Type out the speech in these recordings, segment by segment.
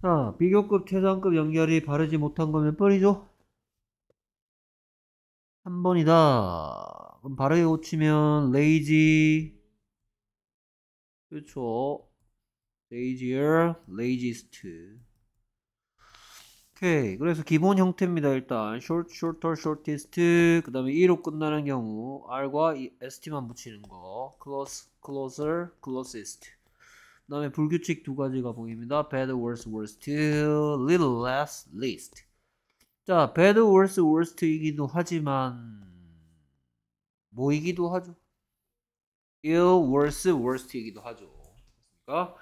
자, 비교급 최상급 연결이 바르지 못한 거면 번이죠? 한 번이다. 그럼 바르게 고치면 레이지 그렇죠. 레이지얼, 레이지스트. 오케이. 그래서 기본 형태입니다. 일단 short, shorter, shortest. 그다음에 e로 끝나는 경우 r과 e, st만 붙이는 거. close, closer, closest. 그 다음에 불규칙 두 가지가 보입니다. bad, worse, worst, little, less, least. 자, bad, worse, worst이기도 하지만 뭐이기도 하죠. ill, worse, worst이기도 하죠. 그러니까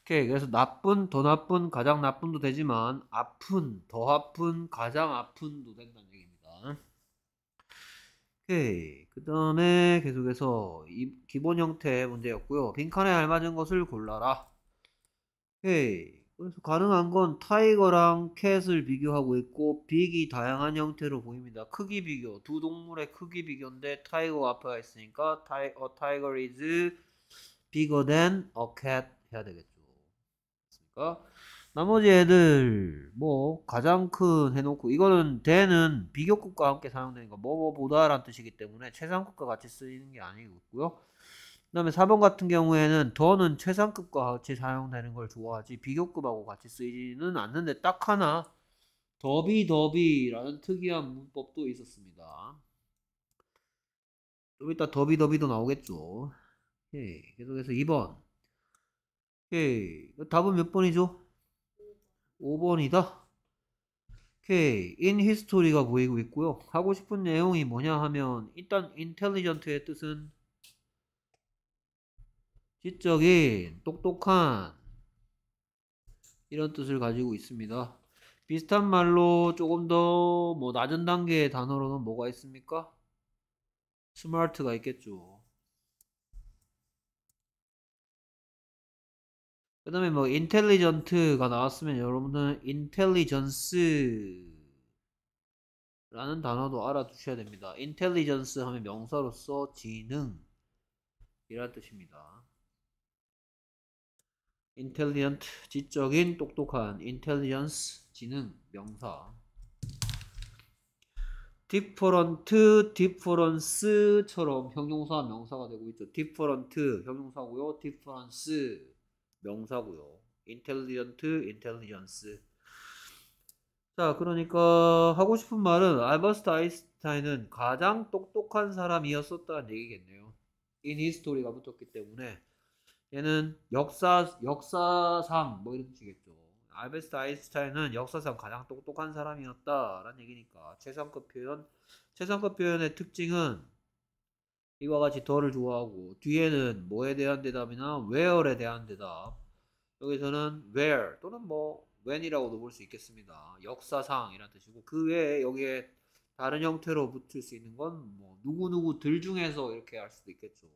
오케이, 그래서 나쁜, 더 나쁜, 가장 나쁜도 되지만 아픈, 더 아픈, 가장 아픈도 된다는 얘기입니다. 오케이. 그 다음에 계속해서 이 기본 형태 의 문제였고요. 빈칸에 알맞은 것을 골라라. 오케이. 그래서 가능한 건 타이거랑 캣을 비교하고 있고 빅이 다양한 형태로 보입니다. 크기 비교. 두 동물의 크기 비교인데 타이거 앞에가 있으니까 타이, a 어, tiger is bigger than a cat 해야 되겠죠. 그러니까 나머지 애들 뭐 가장 큰 해놓고 이거는 대는 비교급과 함께 사용되니까 뭐뭐보다라는 뜻이기 때문에 최상급과 같이 쓰이는 게아니고요그 다음에 4번 같은 경우에는 더는 최상급과 같이 사용되는 걸 좋아하지 비교급하고 같이 쓰이지는 않는데 딱 하나 더비 더비라는 특이한 문법도 있었습니다. 좀 이따 더비 더비도 나오겠죠. 예, 계속해서 2번. 예, 답은 몇 번이죠? 5번이다. 오케이. in h i s 가 보이고 있고요. 하고 싶은 내용이 뭐냐 하면 일단 인텔리전트의 뜻은 지적인, 똑똑한 이런 뜻을 가지고 있습니다. 비슷한 말로 조금 더 뭐 낮은 단계의 단어로는 뭐가 있습니까? 스마트가 있겠죠. 그 다음에 뭐 인텔리전트가 나왔으면 여러분은 인텔리전스 라는 단어도 알아두셔야 됩니다. 인텔리전스 하면 명사로서 지능이라는 뜻입니다. 인텔리전트 지적인 똑똑한 인텔리전스 지능 명사 디퍼런트 디퍼런스처럼 형용사 명사가 되고 있죠. 디퍼런트 형용사고요. 디퍼런스 명사고요. intelligent, intelligence. 자, 그러니까 하고 싶은 말은 알버트 아인슈타인은 가장 똑똑한 사람이었었다는 얘기겠네요. in history가 붙었기 때문에 얘는 역사 역사상 뭐 이런 식이겠죠. 알베스트 아인슈타인은 역사상 가장 똑똑한 사람이었다라는 얘기니까 최상급 표현 최상급 표현의 특징은 이와 같이 더를 좋아하고 뒤에는 뭐에 대한 대답이나 where에 대한 대답 여기서는 where 또는 뭐 when이라고도 볼 수 있겠습니다. 역사상이란 뜻이고 그 외에 여기에 다른 형태로 붙을 수 있는 건 뭐 누구누구들 중에서 이렇게 할 수도 있겠죠.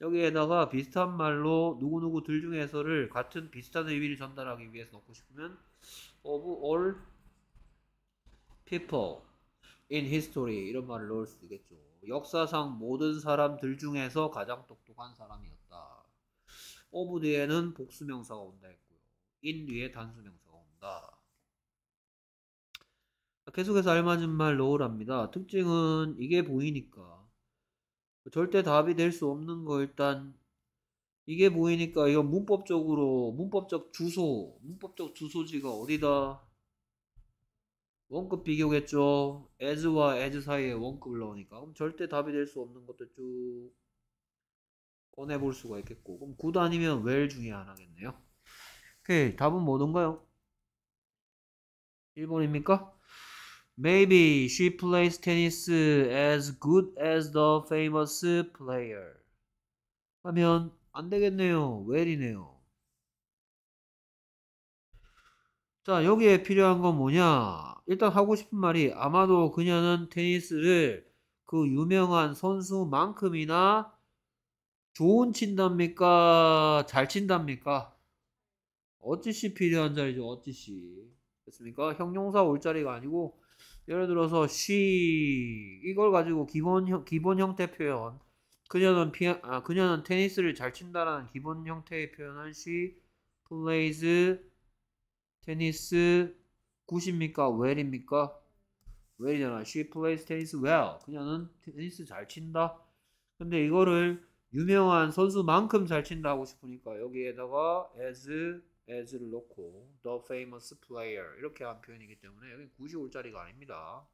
여기에다가 비슷한 말로 누구누구들 중에서를 같은 비슷한 의미를 전달하기 위해서 넣고 싶으면 of all people in history 이런 말을 넣을 수도 있겠죠. 역사상 모든 사람들 중에서 가장 똑똑한 사람이었다. 오브 어, 그 뒤에는 복수명사가 온다 했고요. 인 뒤에 단수명사가 온다. 계속해서 알맞은 말 넣으랍니다. 특징은 이게 보이니까 절대 답이 될 수 없는 거 일단 이게 보이니까 이거 문법적으로 문법적 주소 문법적 주소지가 어디다 원급 비교겠죠. as와 as 사이에 원급을 넣으니까 그럼 절대 답이 될 수 없는 것도쭉 꺼내볼 수가 있겠고 그럼 good 아니면 well 중에 하나겠네요. 오케이 답은 뭐던가요? 1번입니까? Maybe she plays tennis as good as the famous player. 하면 안 되겠네요. well이네요. 자, 여기에 필요한 건 뭐냐? 일단 하고 싶은 말이 아마도 그녀는 테니스를 그 유명한 선수만큼이나 좋은 친답니까? 잘 친답니까? 어찌시 필요한 자리죠, 어찌시. 됐습니까? 형용사 올 자리가 아니고, 예를 들어서 she 이걸 가지고 기본 형, 기본 형태 표현 그녀는 피아 아, 그녀는 테니스를 잘 친다라는 기본 형태의 표현은 she plays 테니스 굿입니까? 웰입니까? 웰이잖아. She plays tennis well. 그녀는 테니스 잘 친다. 근데 이거를 유명한 선수만큼 잘 친다 하고 싶으니까 여기에다가 as, as를 넣고 the famous player 이렇게 한 표현이기 때문에 여기 굳이 올 자리가 아닙니다.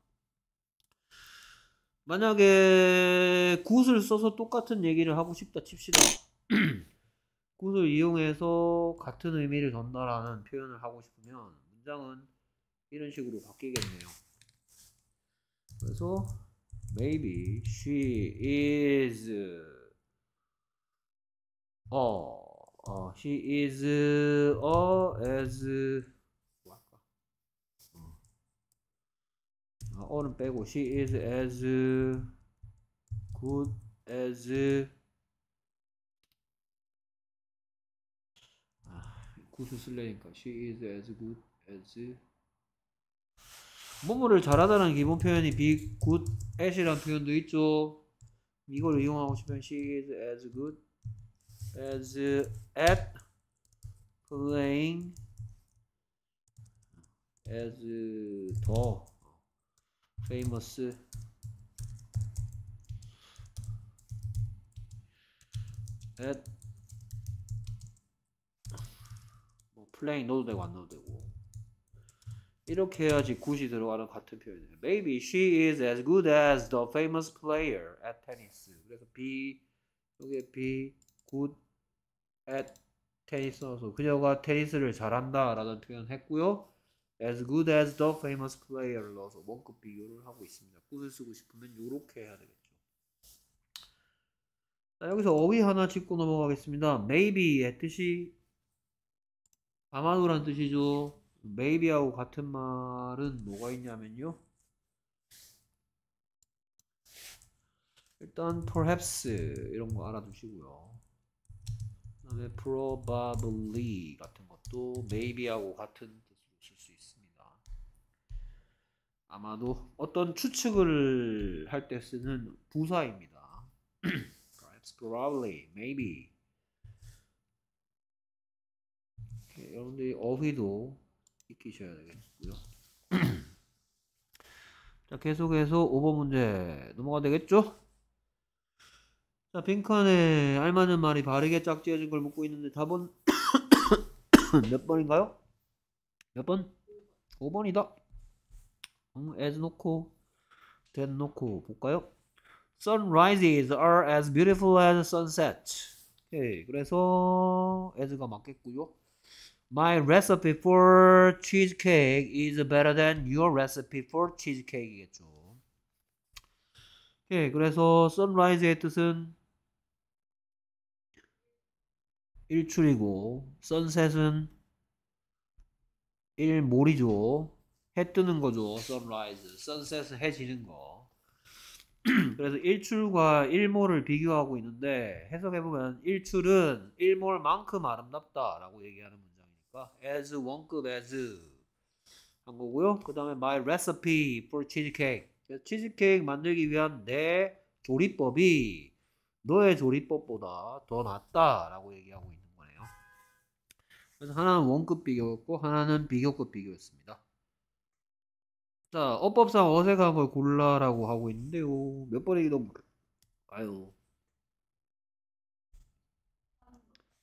만약에 굿을 써서 똑같은 얘기를 하고 싶다 칩시다. 뜻을 이용해서 같은 의미를 전달하는 표현을 하고 싶으면 문장은 이런 식으로 바뀌겠네요. 그래서 maybe she is 어, she is 어 as 뭐 할까? 어. 아, 어는 빼고 she is as good as 구수 쓸래니까 she is as good as 뭐뭐를 잘하다는 기본 표현이 be good as이란 표현도 있죠 이걸 이용하고 싶으면 she is as good as at playing as 더 famous at 플레인 넣어도 되고 안 넣어도 되고 이렇게 해야지 굿이 들어가는 같은 표현이 돼요. Maybe she is as good as the famous player at tennis. 그래서 be 여기 be good at 테니스 어서 그녀가 테니스를 잘한다라는 표현을 했고요. as good as the famous player 넣어서 원급 비교를 하고 있습니다. 굿을 쓰고 싶으면 이렇게 해야 되겠죠. 여기서 어휘 하나 짚고 넘어가겠습니다. maybe의 뜻이 아마도란 뜻이죠. maybe하고 같은 말은 뭐가 있냐면요. 일단 perhaps 이런 거 알아두시고요. 그다음에 probably 같은 것도 maybe하고 같은 뜻으로 쓸 수 있습니다. 아마도 어떤 추측을 할 때 쓰는 부사입니다. perhaps, probably, maybe. 여러분들이 어휘도 익히셔야 되겠고요. 자, 계속해서 5번 문제 넘어가 되겠죠? 자, 빈칸에 알맞은 말이 바르게 짝지어진 걸 묻고 있는데 답은 몇 번인가요? 몇 번? 5번이다. 음, as 놓고, then 놓고 볼까요? Sunrises are as beautiful as sunset. 오케이, 그래서 as가 맞겠고요. My recipe for cheesecake is better than your recipe for cheesecake이겠죠. 예, 그래서 sunrise의 뜻은 일출이고 sunset은 일몰이죠. 해 뜨는 거죠. sunrise. sunset은 해 지는 거. 그래서 일출과 일몰을 비교하고 있는데 해석해 보면 일출은 일몰만큼 아름답다라고 얘기하는 그러 as 원급 as 한 거고요. 그 다음에 my recipe for cheesecake. 치즈케이크 만들기 위한 내 조리법이 너의 조리법보다 더 낫다라고 얘기하고 있는 거네요. 그래서 하나는 원급 비교였고 하나는 비교급 비교였습니다. 자, 어법상 어색한 걸 골라라고 하고 있는데요. 몇 번이기도 아유.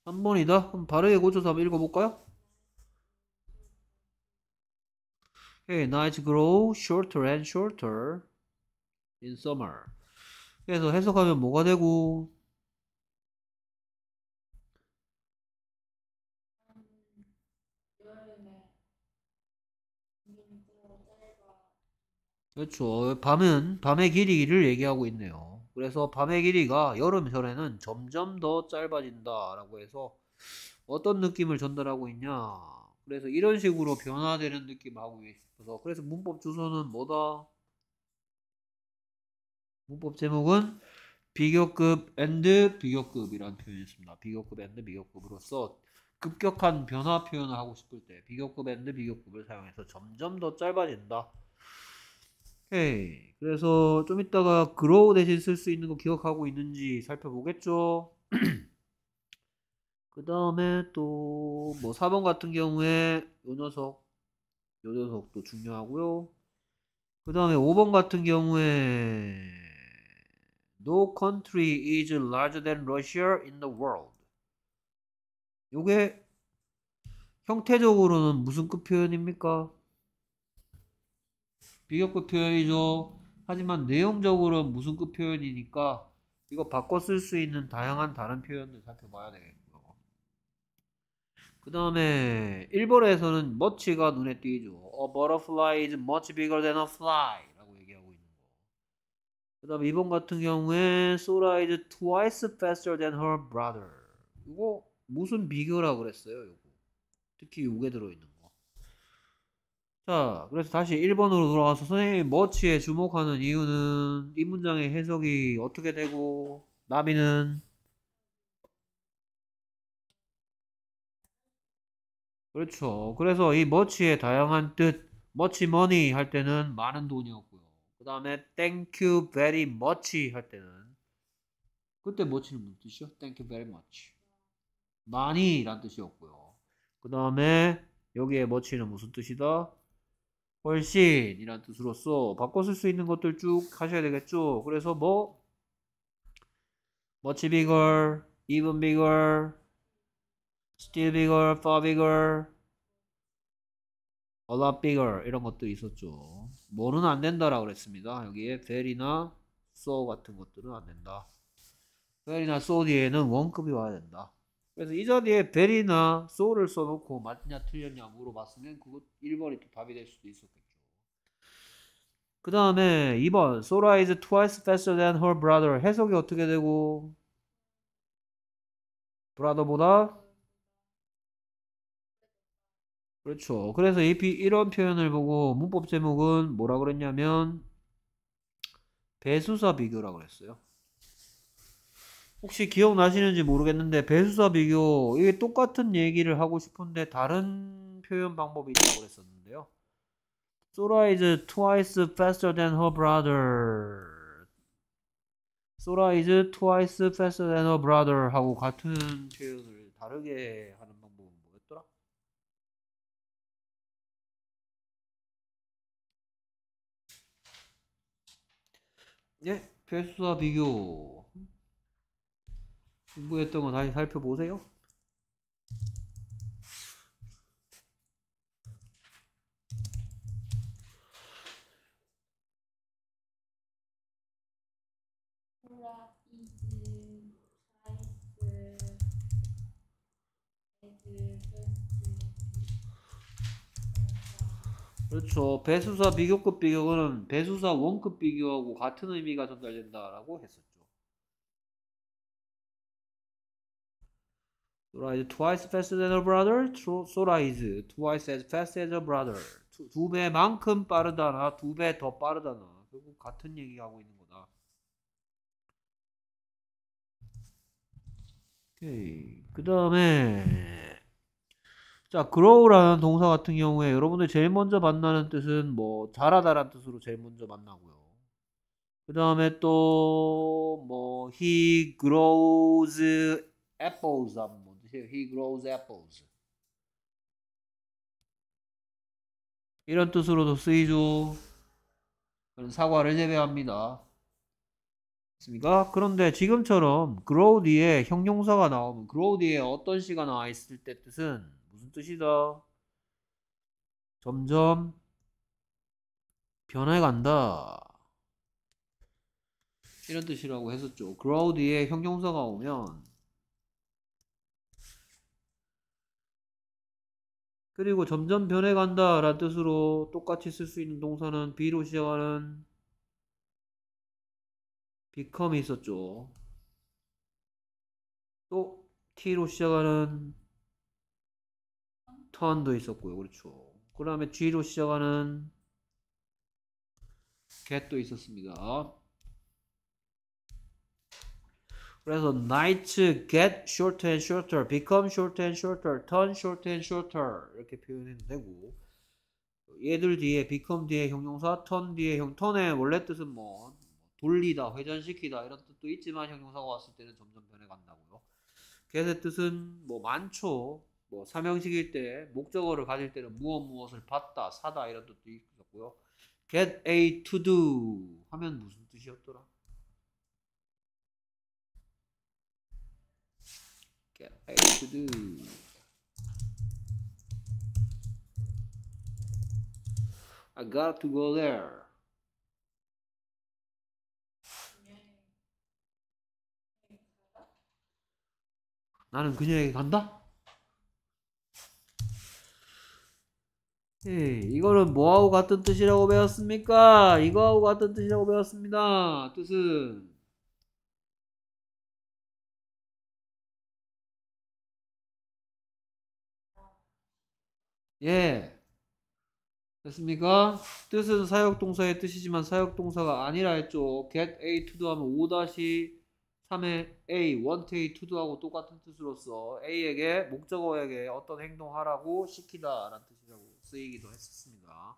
한 번이다? 그럼 바르게 고쳐서 한번 읽어볼까요? o 예, k y nights grow shorter and shorter in summer. 그래서 해석하면 뭐가 되고? 그렇죠. 밤은 밤의 길이를 얘기하고 있네요. 그래서 밤의 길이가 여름철에는 점점 더 짧아진다라고 해서 어떤 느낌을 전달하고 있냐? 그래서 이런 식으로 변화되는 느낌하고 싶어서 그래서 문법 주소는 뭐다? 문법 제목은 비교급 a n 비교급이라는 표현이었습니다. 비교급 a n 비교급으로서 급격한 변화 표현을 하고 싶을 때 비교급 a n 비교급을 사용해서 점점 더 짧아진다. 오케이. 그래서 좀 이따가 grow 대신 쓸 수 있는 거 기억하고 있는지 살펴보겠죠. 그 다음에 또뭐 4번 같은 경우에 요 녀석 요 녀석도 중요하고요 그 다음에 5번 같은 경우에 No country is larger than Russia in the world 요게 형태적으로는 무슨 끝 표현입니까? 비교급 표현이죠 하지만 내용적으로는 무슨 끝 표현이니까 이거 바꿔 쓸 수 있는 다양한 다른 표현들 살펴봐야 되겠고 그 다음에 일본에서는 머치가 눈에 띄죠. A 어, butterfly is much bigger than a fly 라고 얘기하고 있는 거. 그 다음에 이번 같은 경우에 소라 r a is twice faster than her brother. 이거 무슨 비교라고 그랬어요. 이거. 특히 요게 들어있는 거. 자 그래서 다시 일본으로 돌아와서 선생님 이머치에 주목하는 이유는 이 문장의 해석이 어떻게 되고 나비는 그렇죠. 그래서 이 머치의 다양한 뜻, 머치 머니 할 때는 많은 돈이었고요. 그 다음에 thank you very much 할 때는 그때 머치는 무슨 뜻이요? thank you very much. 많이 란 뜻이었고요. 그 다음에 여기에 머치는 무슨 뜻이다? 훨씬 이란 뜻으로써 바꿔 쓸 수 있는 것들 쭉 하셔야 되겠죠. 그래서 뭐 much bigger, even bigger, still bigger, far bigger, a lot bigger 이런 것도 있었죠. 뭐는 안 된다라고 그랬습니다. 여기에 very나 so 같은 것들은 안 된다. very나 so 뒤에는 원급이 와야 된다. 그래서 이 자리에 베리나소를 써놓고 맞냐 틀렸냐 물어봤으면 그거 1번이 또 답이 될 수도 있었겠죠. 그 다음에 2번 소라 r a is twice faster than her brother 해석이 어떻게 되고 브라더보다 그렇죠. 그래서 AP 이런 표현을 보고 문법 제목은 뭐라 그랬냐면 배수사 비교라 그랬어요. 혹시 기억나시는지 모르겠는데 배수사 비교 이게 똑같은 얘기를 하고 싶은데 다른 표현 방법이 있다고 그랬었는데요. Sora is twice faster than her brother. Sora is twice faster than her brother 하고 같은 표현을 다르게 하는 예, 배수와 비교 공부했던 거 다시 살펴보세요. 그렇죠. 배수사 비교급 비교는 배수사 원급 비교하고 같은 의미가 전달된다라고 했었죠. Sora is twice faster than her brother. Sora twice as fast as her brother. 두, 두 배만큼 빠르다나 두 배 더 빠르다나 결국 같은 얘기하고 있는 거다. 오케이. 그 다음에 자, grow라는 동사 같은 경우에 여러분들 제일 먼저 만나는 뜻은 뭐 자라다라는 뜻으로 제일 먼저 만나고요. 그 다음에 또뭐 he grows apples 하면 뭔지 he grows apples 이런 뜻으로도 쓰이죠. 그런 사과를 재배합니다. 있습니까? 그런데 지금처럼 grow 뒤에 형용사가 나오면 grow 뒤에 어떤 시가 나와 있을 때 뜻은 무슨 뜻이다? 점점 변해간다. 이런 뜻이라고 했었죠. grow 뒤에 형용사가 오면 그리고 점점 변해간다 라는 뜻으로 똑같이 쓸 수 있는 동사는 be로 시작하는 become이 있었죠. 또 t로 시작하는 턴도 있었고요. 그렇죠. 그 다음에 G로 시작하는 get도 있었습니다. 그래서 nights get shorter and shorter, become shorter and shorter, turn shorter and shorter 이렇게 표현해도 되고 얘들 뒤에 become 뒤에 형용사, turn 뒤에 형 턴의 원래 뜻은 뭐 돌리다, 회전시키다 이런 뜻도 있지만 형용사가 왔을 때는 점점 변해간다고요. get의 뜻은 뭐 많죠. 뭐 삼형식일 때 목적어를 가질 때는 무엇 무엇을 받다, 사다 이런 뜻도 있었고요. get a to do 하면 무슨 뜻이었더라? get a to do I got to go there. 나는 그녀에게 간다? 예, 이거는 뭐하고 같은 뜻이라고 배웠습니까? 이거하고 같은 뜻이라고 배웠습니다. 뜻은 예 됐습니까? 뜻은 사역동사의 뜻이지만 사역동사가 아니라 했죠. get a to도 하면 5-3의 a, want a to도하고 똑같은 뜻으로서 a에게 목적어에게 어떤 행동하라고 시키다 라는 뜻이라고 쓰이기도 했었습니다.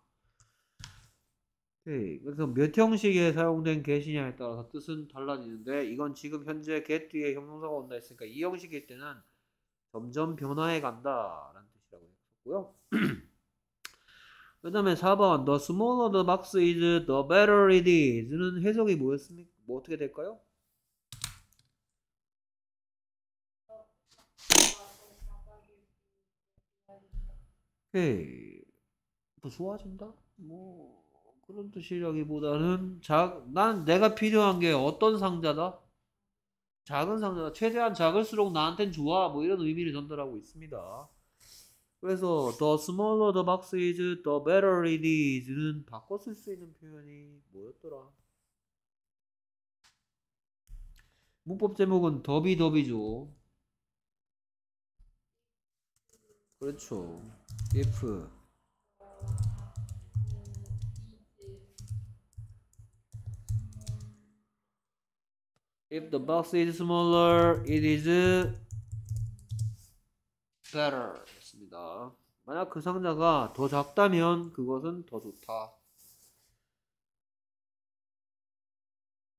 네, 그래서 몇 형식에 사용된 get이냐에 따라서 뜻은 달라지는데 이건 지금 현재 get 뒤에 형용사가 온다 했으니까 이 형식일 때는 점점 변화해 간다라는 뜻이라고 했었고요. 그 다음에 4번 The smaller the box is, the better it is는 해석이 뭐였습니까? 뭐 어떻게 될까요? 오케이. 네, 부수화진다? 뭐 그런 뜻이라기보다는 자, 난 내가 필요한 게 어떤 상자다? 작은 상자다. 최대한 작을수록 나한텐 좋아. 뭐 이런 의미를 전달하고 있습니다. 그래서 the smaller the box is, the better it is는 바꿔 쓸수 있는 표현이 뭐였더라? 문법 제목은 더비더비죠. 그렇죠. if If the box is smaller, it is uh, better. 했습니다. 만약 그 상자가 더 작다면 그것은 더 좋다.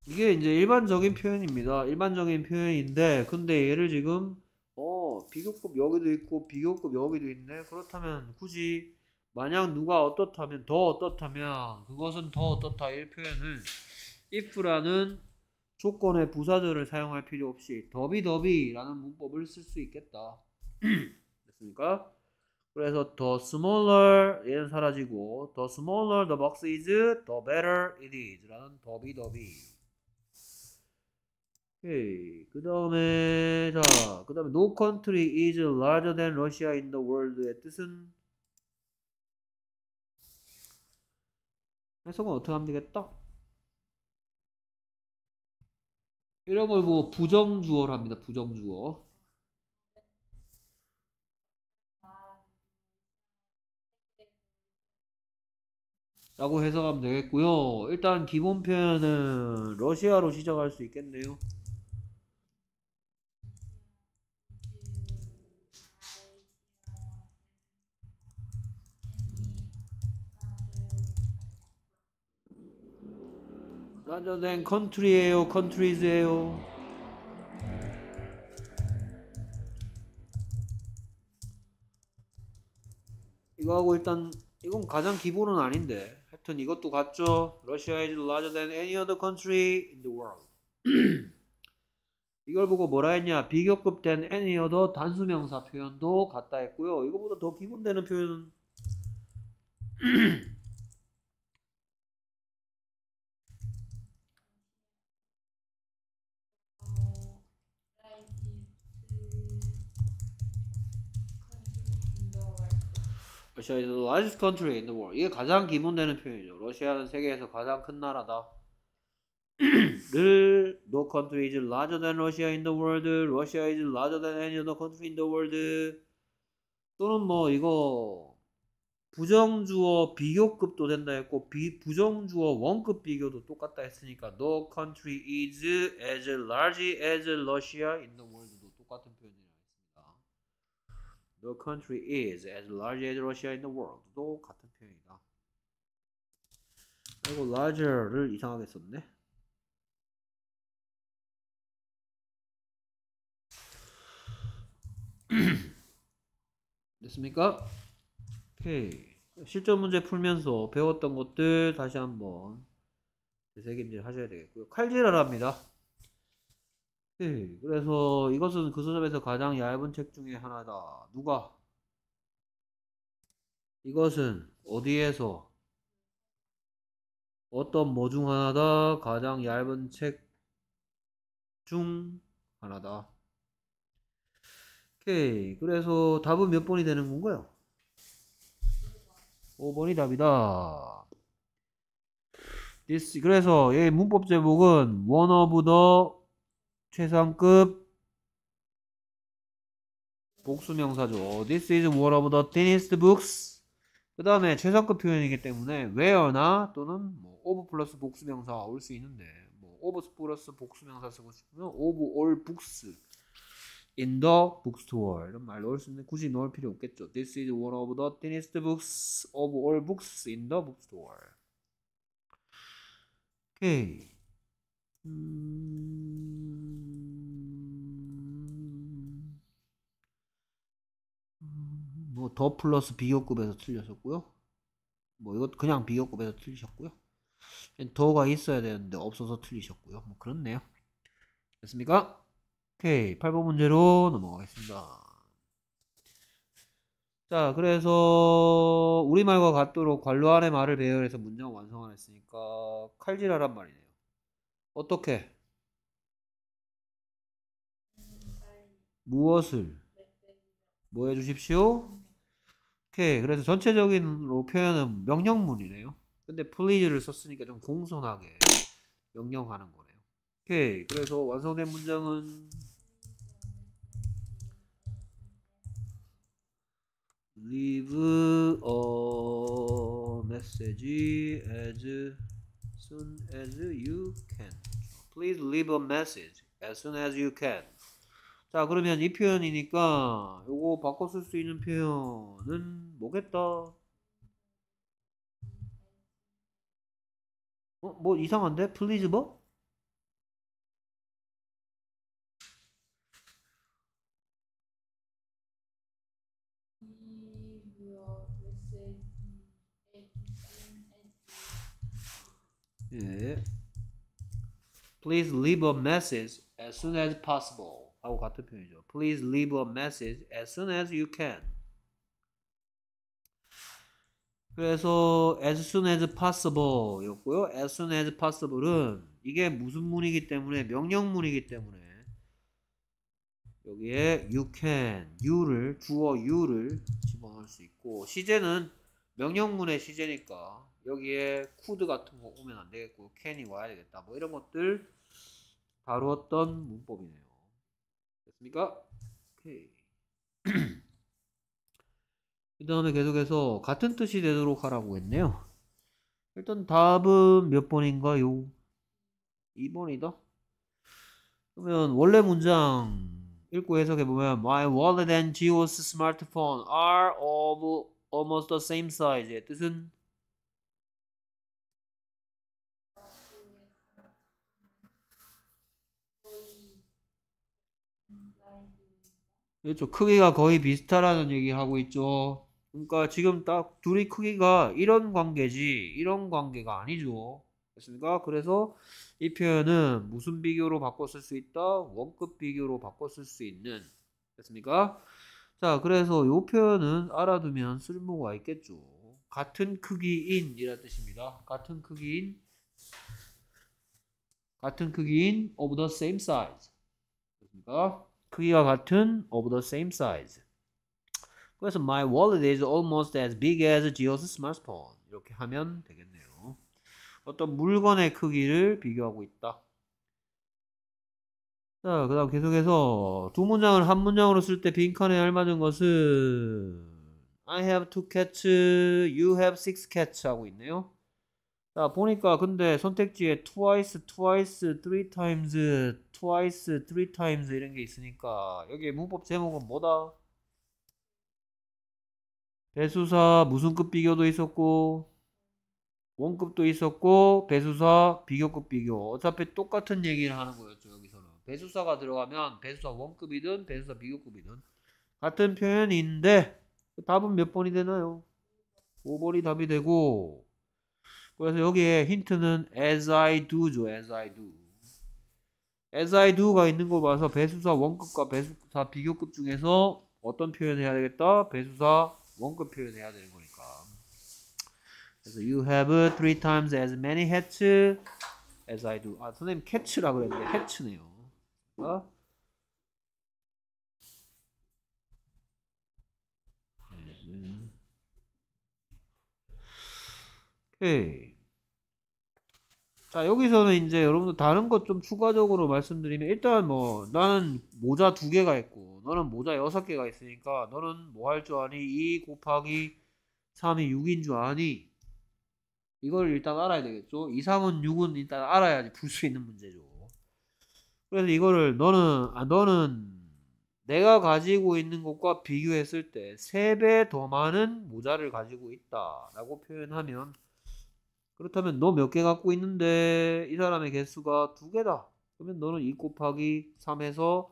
이게 이제 일반적인 표현입니다. 일반적인 표현인데 근데 얘를 지금 어 비교급 여기도 있고 비교급 여기도 있네. 그렇다면 굳이 만약 누가 어떻다면 더 어떻다면 그것은 더 어떻다 이 표현을 if라는 조건의 부사절을 사용할 필요 없이 더비더비라는 문법을 쓸 수 있겠다. 됐습니까? 그래서 the smaller 얘는 사라지고 the smaller the box is the better it is 라는 더비더비 오케이 그 다음에 자 그 다음에 no country is larger than Russia in the world의 뜻은 해석은 어떻게 하면 되겠다? 이런 걸 뭐부정주어합니다 부정주어. 라고 해석하면 되겠고요. 일단 기본 표현은 러시아로 시작할 수 있겠네요. rather than country예요, countries예요. 이거하고 일단 이건 가장 기본은 아닌데 하여튼 이것도 같죠. Russia is larger than any other country in the world. 이걸 보고 뭐라 했냐 비교급 된 any other 단수명사 표현도 같다 했고요. 이거보다 더 기본되는 표현 Russia is the largest country in the world. 이게 가장 기본되는 표현이죠. 러시아는 세계에서 가장 큰 나라다. 늘 no country is larger than Russia in the world. Russia is larger than any other country in the world. 또는 뭐 이거 부정주어 비교급도 된다 했고 비, 부정주어 원급 비교도 똑같다 했으니까 no country is as large as Russia in the world도 똑같은 표현이에요. No country is as large as Russia in the world도 같은 표현이다. 그리고 larger를 이상하게 썼네. 됐습니까? 오케이. 실전 문제 풀면서 배웠던 것들 다시 한번 되새김질 하셔야 되겠고요. 칼질을 합니다. 오케이. 예, 그래서 이것은 그서점에서 가장 얇은 책 중에 하나다. 누가? 이것은 어디에서 어떤 뭐 중 하나다 가장 얇은 책 중 하나다. 오케이. 그래서 답은 몇 번이 되는 건가요? 5번이 답이다. This, 그래서 이 문법 제목은 One of the 최상급 복수명사죠. This is one of the thinnest books. 그 다음에 최상급 표현이기 때문에 where나 또는 뭐 of 플러스 복수명사 올수 있는데 뭐 of 플러스 복수명사 쓰고 싶으면 of all books in the bookstore 이런 말 넣을 수 있는데 굳이 넣을 필요 없겠죠. This is one of the thinnest books of all books in the bookstore. 오케이. 음... 뭐더 플러스 비교급에서 틀렸었고요. 뭐이거 그냥 비교급에서 틀리셨고요. 더가 있어야 되는데 없어서 틀리셨고요. 뭐 그렇네요. 됐습니까? 오케이. 8번 문제로 넘어가겠습니다. 자, 그래서 우리말과 같도록 관로 안의 말을 배열해서 문장 완성을 했으니까 칼질하란 말이네요. 어떻게? 무엇을? 뭐 해주십시오? 오케이. 그래서 전체적인로 표현은 명령문이네요. 근데 please를 썼으니까 좀 공손하게 명령하는 거네요. 오케이. 그래서 완성된 문장은 leave a message as soon as you can. Please leave a message as soon as you can. 자 그러면 이 표현이니까 요거 바꿔 쓸 수 있는 표현은 뭐겠다 어? 뭐 이상한데? 플리즈 뭐? 예. Please leave a message as soon as possible. 하고 같은 표현이죠. Please leave a message as soon as you can. 그래서 as soon as possible 였고요. as soon as possible은 이게 무슨 문이기 때문에 명령문이기 때문에 여기에 you can, you를 주어 you를 집어넣을 수 있고 시제는 명령문의 시제니까 여기에 쿠드 같은 거 오면 안 되겠고 캔이 와야 되겠다 뭐 이런 것들 다루었던 문법이네요. 됐습니까? 이그 다음에 계속해서 같은 뜻이 되도록 하라고 했네요. 일단 답은 몇 번인가요? 2번이다? 그러면 원래 문장 읽고 해석해보면 My wallet and Geo's smartphone are of almost the same size 뜻은 그렇죠. 크기가 거의 비슷하다는 얘기하고 있죠. 그러니까 지금 딱 둘이 크기가 이런 관계지 이런 관계가 아니죠. 됐습니까? 그래서 이 표현은 무슨 비교로 바꿨을수 있다? 원급 비교로 바꿨을수 있는 됐습니까? 자 그래서 이 표현은 알아두면 쓸모가 있겠죠. 같은 크기인 이란 뜻입니다. 같은 크기인 같은 크기인 of the same size 됐습니까? 크기와 같은 of the same size. 그래서 my wallet is almost as big as g e o s smartphone. 이렇게 하면 되겠네요. 어떤 물건의 크기를 비교하고 있다. 자, 그 다음 계속해서 두 문장을 한 문장으로 쓸 때 빈칸에 알맞은 것은 I have two cats, you have six cats 하고 있네요. 자, 보니까 근데 선택지에 twice, twice, three times, twice, three times 이런 게 있으니까 여기 문법 제목은 뭐다? 배수사 무슨급 비교도 있었고 원급도 있었고 배수사 비교급 비교 어차피 똑같은 얘기를 하는 거였죠 여기서는 배수사가 들어가면 배수사 원급이든 배수사 비교급이든 같은 표현인데 답은 몇 번이 되나요? 5번이 답이 되고 그래서 여기에 힌트는 as I do죠. as I do. as I do가 있는 거 봐서 배수사 원급과 배수사 비교급 중에서 어떤 표현을 해야 되겠다? 배수사 원급 표현을 해야 되는 거니까. 그래서 you have three times as many hats as I do. 아, 선생님 c a t c 그랬는데 h a 네요 어? 예. 자 여기서는 이제 여러분들 다른 것 좀 추가적으로 말씀드리면 일단 뭐 나는 모자 두 개가 있고 너는 모자 여섯 개가 있으니까 너는 뭐 할 줄 아니 2 곱하기 3이 6인 줄 아니 이걸 일단 알아야 되겠죠 2, 3은 6은 일단 알아야지 풀 수 있는 문제죠 그래서 이거를 너는 아 너는 내가 가지고 있는 것과 비교했을 때 3배 더 많은 모자를 가지고 있다 라고 표현하면 그렇다면 너 몇 개 갖고 있는데 이 사람의 개수가 두 개다. 그러면 너는 2 곱하기 3에서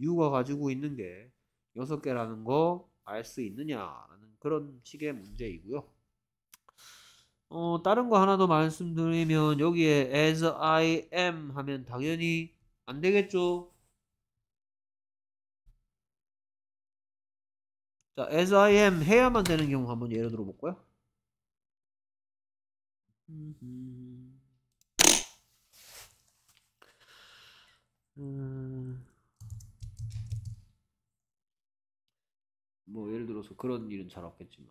유가 가지고 있는 게 6개라는 거 알 수 있느냐라는 그런 식의 문제이고요. 어, 다른 거 하나 더 말씀드리면 여기에 as I am 하면 당연히 안 되겠죠. 자, as I am 해야만 되는 경우 한번 예를 들어 볼까요? 음... 뭐 예를 들어서 그런 일은 잘 없겠지만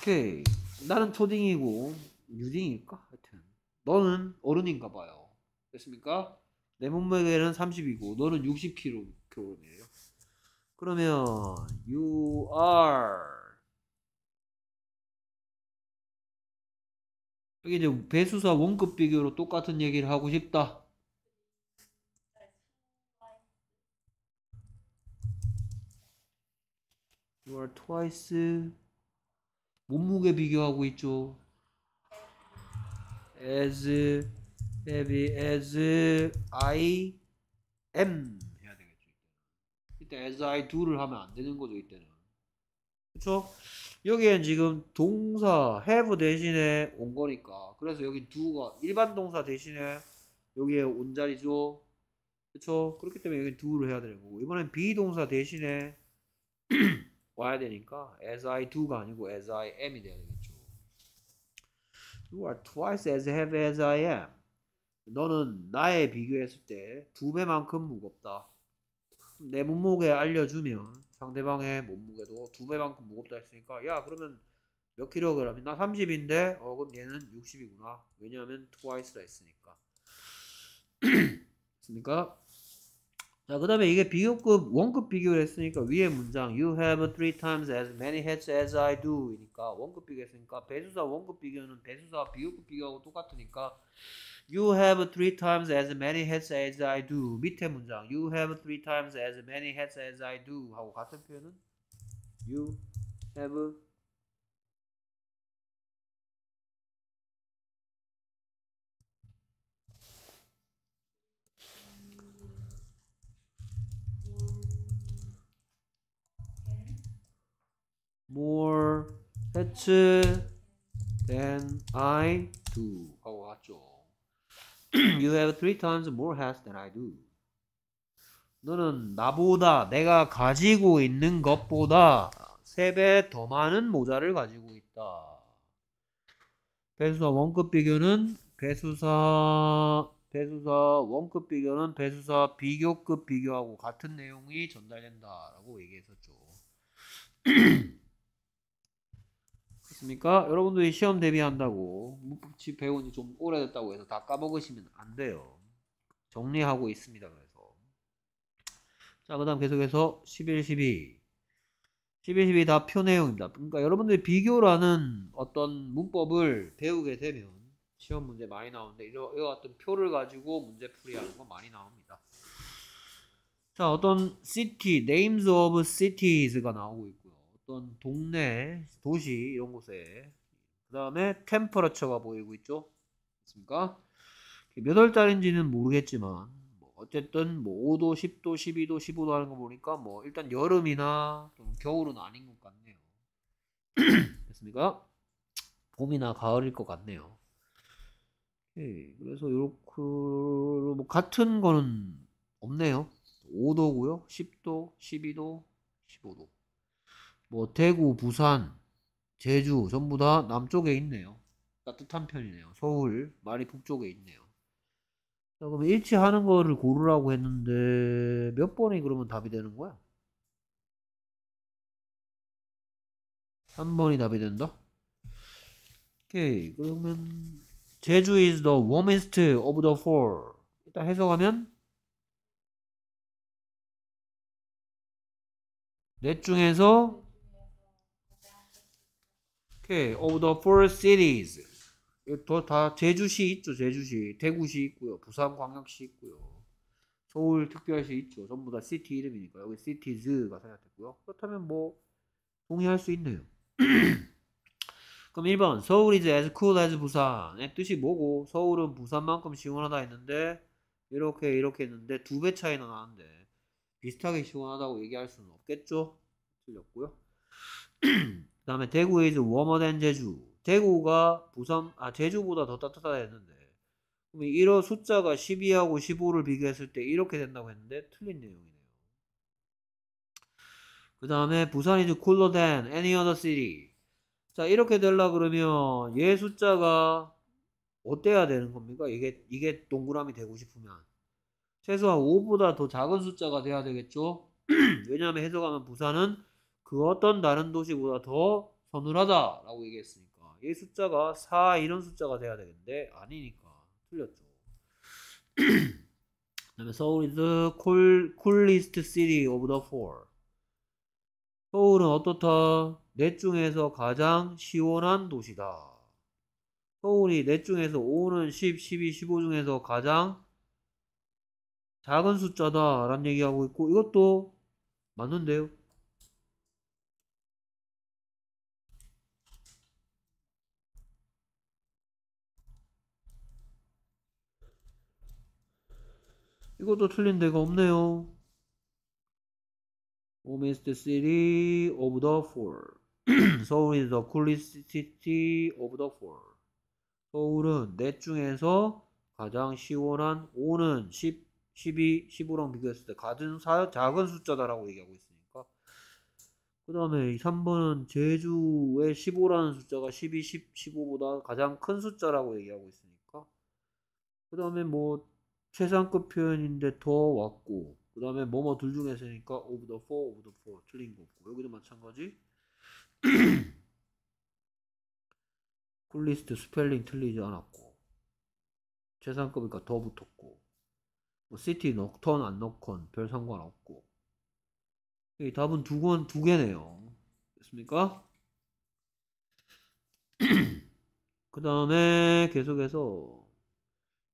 오케이 나는 초딩이고 유딩일까 하여튼 너는 어른인가 봐요 됐습니까? 내 몸무게는 30이고 너는 60kg이에요. 그러면 you are 여기 이제 배수사 원급 비교로 똑같은 얘기를 하고 싶다. You a 몸무게 비교하고 있죠. as baby as I am 해야 되겠죠. 이때 as I do를 하면 안 되는 거죠, 이때는. 그쵸? 여기엔 지금 동사 have 대신에 온 거니까. 그래서 여기 do가 일반 동사 대신에 여기에 온 자리죠. 그쵸? 그렇기 때문에 여기 do를 해야 되는 거고. 이번엔 be 동사 대신에 와야 되니까 as I do가 아니고 as I am이 돼야 되겠죠. You are twice as heavy as I am. 너는 나에 비교했을 때 두 배만큼 무겁다. 내 몸무게 알려주면 상대방의 몸무게도 두 배만큼 무겁다 했으니까 야 그러면 몇 킬로그램이 나 30인데 어 그럼 얘는 60이구나 왜냐하면 트와이스라 했으니까 그러니까 자그 다음에 이게 비교급 원급 비교를 했으니까 위에 문장 you have three times as many heads as I do 이니까 원급 비교했으니까 배수사 원급 비교는 배수사 비교급 비교하고 똑같으니까 You have three times as many heads as I do. 밑에 문장. You have three times as many heads as I do. 하고 같은 표현은 You have more heads than I do 하고 같죠. you have three times more has than I do. 너는 나보다 내가 가지고 있는 것보다 세 배 더 많은 모자를 가지고 있다. 배수사 원급 비교는 배수사 배수사 원급 비교는 배수사 비교급 비교하고 같은 내용이 전달된다라고 얘기했었죠. 됐습니까? 여러분들이 시험 대비한다고 문법집 배운 지좀 오래됐다고 해서 다 까먹으시면 안 돼요. 정리하고 있습니다. 그래서 자, 그 다음 계속해서 11, 12 11, 12 다 표 내용입니다. 그러니까 여러분들이 비교라는 어떤 문법을 배우게 되면 시험 문제 많이 나오는데 이런 어떤 표를 가지고 문제 풀이하는 거 많이 나옵니다. 자, 어떤 city, names of cities가 나오고 있고 어떤 동네, 도시 이런 곳에 그 다음에 템퍼러처가 보이고 있죠. 있습니까? 몇월 달인지는 모르겠지만 뭐 어쨌든 뭐 5도, 10도, 12도, 15도 하는 거 보니까 뭐 일단 여름이나 좀 겨울은 아닌 것 같네요. 됐습니까? 봄이나 가을일 것 같네요. 예, 그래서 요렇게 뭐 같은 거는 없네요. 5도고요. 10도, 12도, 15도. 뭐 대구, 부산, 제주 전부 다 남쪽에 있네요. 따뜻한 편이네요. 서울 많이 북쪽에 있네요. 자, 그럼 일치하는 거를 고르라고 했는데 몇 번이 그러면 답이 되는 거야? 3번이 답이 된다? 오케이 그러면 제주 is the warmest of the four 일단 해석하면 넷 중에서 오케이. 예, of the four cities. 예, 더다 제주시 있죠. 제주시, 대구시 있고요. 부산 광역시 있고요. 서울 특별시 있죠. 전부 다 시티 이름이니까 여기 시티즈가 생각됐고요. 그렇다면 뭐 동의할 수 있네요. 그럼 1번 서울 is as cool as 부산의 뜻이 뭐고 서울은 부산만큼 시원하다 했는데 이렇게 이렇게 했는데 두 배 차이나 나는데 비슷하게 시원하다고 얘기할 수는 없겠죠? 틀렸고요. 다음에 대구 is warmer than 제주. 대구가 부산, 아, 제주보다 더 따뜻하다 했는데. 그럼 이런 숫자가 12하고 15를 비교했을 때 이렇게 된다고 했는데 틀린 내용이네요. 그 다음에 부산 is cooler than any other city. 자, 이렇게 되려 그러면 얘 숫자가 어때야 되는 겁니까? 이게, 이게 동그라미 되고 싶으면. 최소한 5보다 더 작은 숫자가 돼야 되겠죠? 왜냐하면 해석하면 부산은 그 어떤 다른 도시보다 더 서늘하다라고 얘기했으니까 이 숫자가 4 이런 숫자가 돼야 되는데 아니니까 틀렸죠. 그다음에 서울 is the cool, coolest city of the four. 서울은 어떻다? 넷 중에서 가장 시원한 도시다. 서울이 넷 중에서 5는 10, 12, 15 중에서 가장 작은 숫자다 라는 얘기하고 있고 이것도 맞는데요. 이것도 틀린 데가 없네요. Rome is the city of the four. 서울 is the coolest city of the four. 서울은 넷 중에서 가장 시원한 5는 10, 12, 15랑 비교했을 때 가장 사, 작은 숫자다라고 얘기하고 있으니까 그 다음에 3번은 제주의 15라는 숫자가 12, 10, 15보다 가장 큰 숫자라고 얘기하고 있으니까 그 다음에 뭐 최상급 표현인데 더 왔고 그 다음에 뭐뭐 둘 중에서 니까 of the four, of the four 틀린 거 없고 여기도 마찬가지 쿨리스트 스펠링 틀리지 않았고 최상급이니까 더 붙었고 뭐 시티 넉턴 안 넣건 별 상관없고 여 답은 두, 건, 두 개네요 됐습니까? 그 다음에 계속해서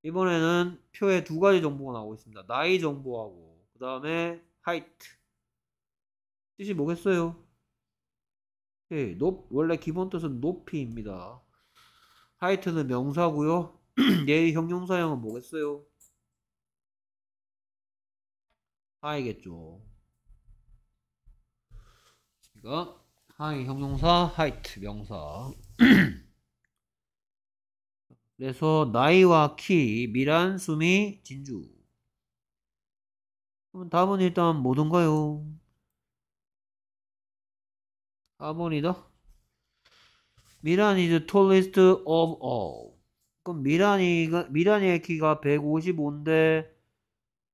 이번에는 표에 두 가지 정보가 나오고 있습니다. 나이 정보하고 그 다음에 하이트 뜻이 뭐겠어요? 네, 높, 원래 기본 뜻은 높이입니다. 하이트는 명사고요. 얘의 형용사형은 뭐겠어요? 하이겠죠. 이거 그러니까, 하이 형용사, 하이트 명사. 그래서 나이와 키, 미란, 수미, 진주. 그럼 답은 일단 뭐든가요? 4번이다. 미란 is the tallest of all. 그럼 미란이가, 미란이의 키가 155인데,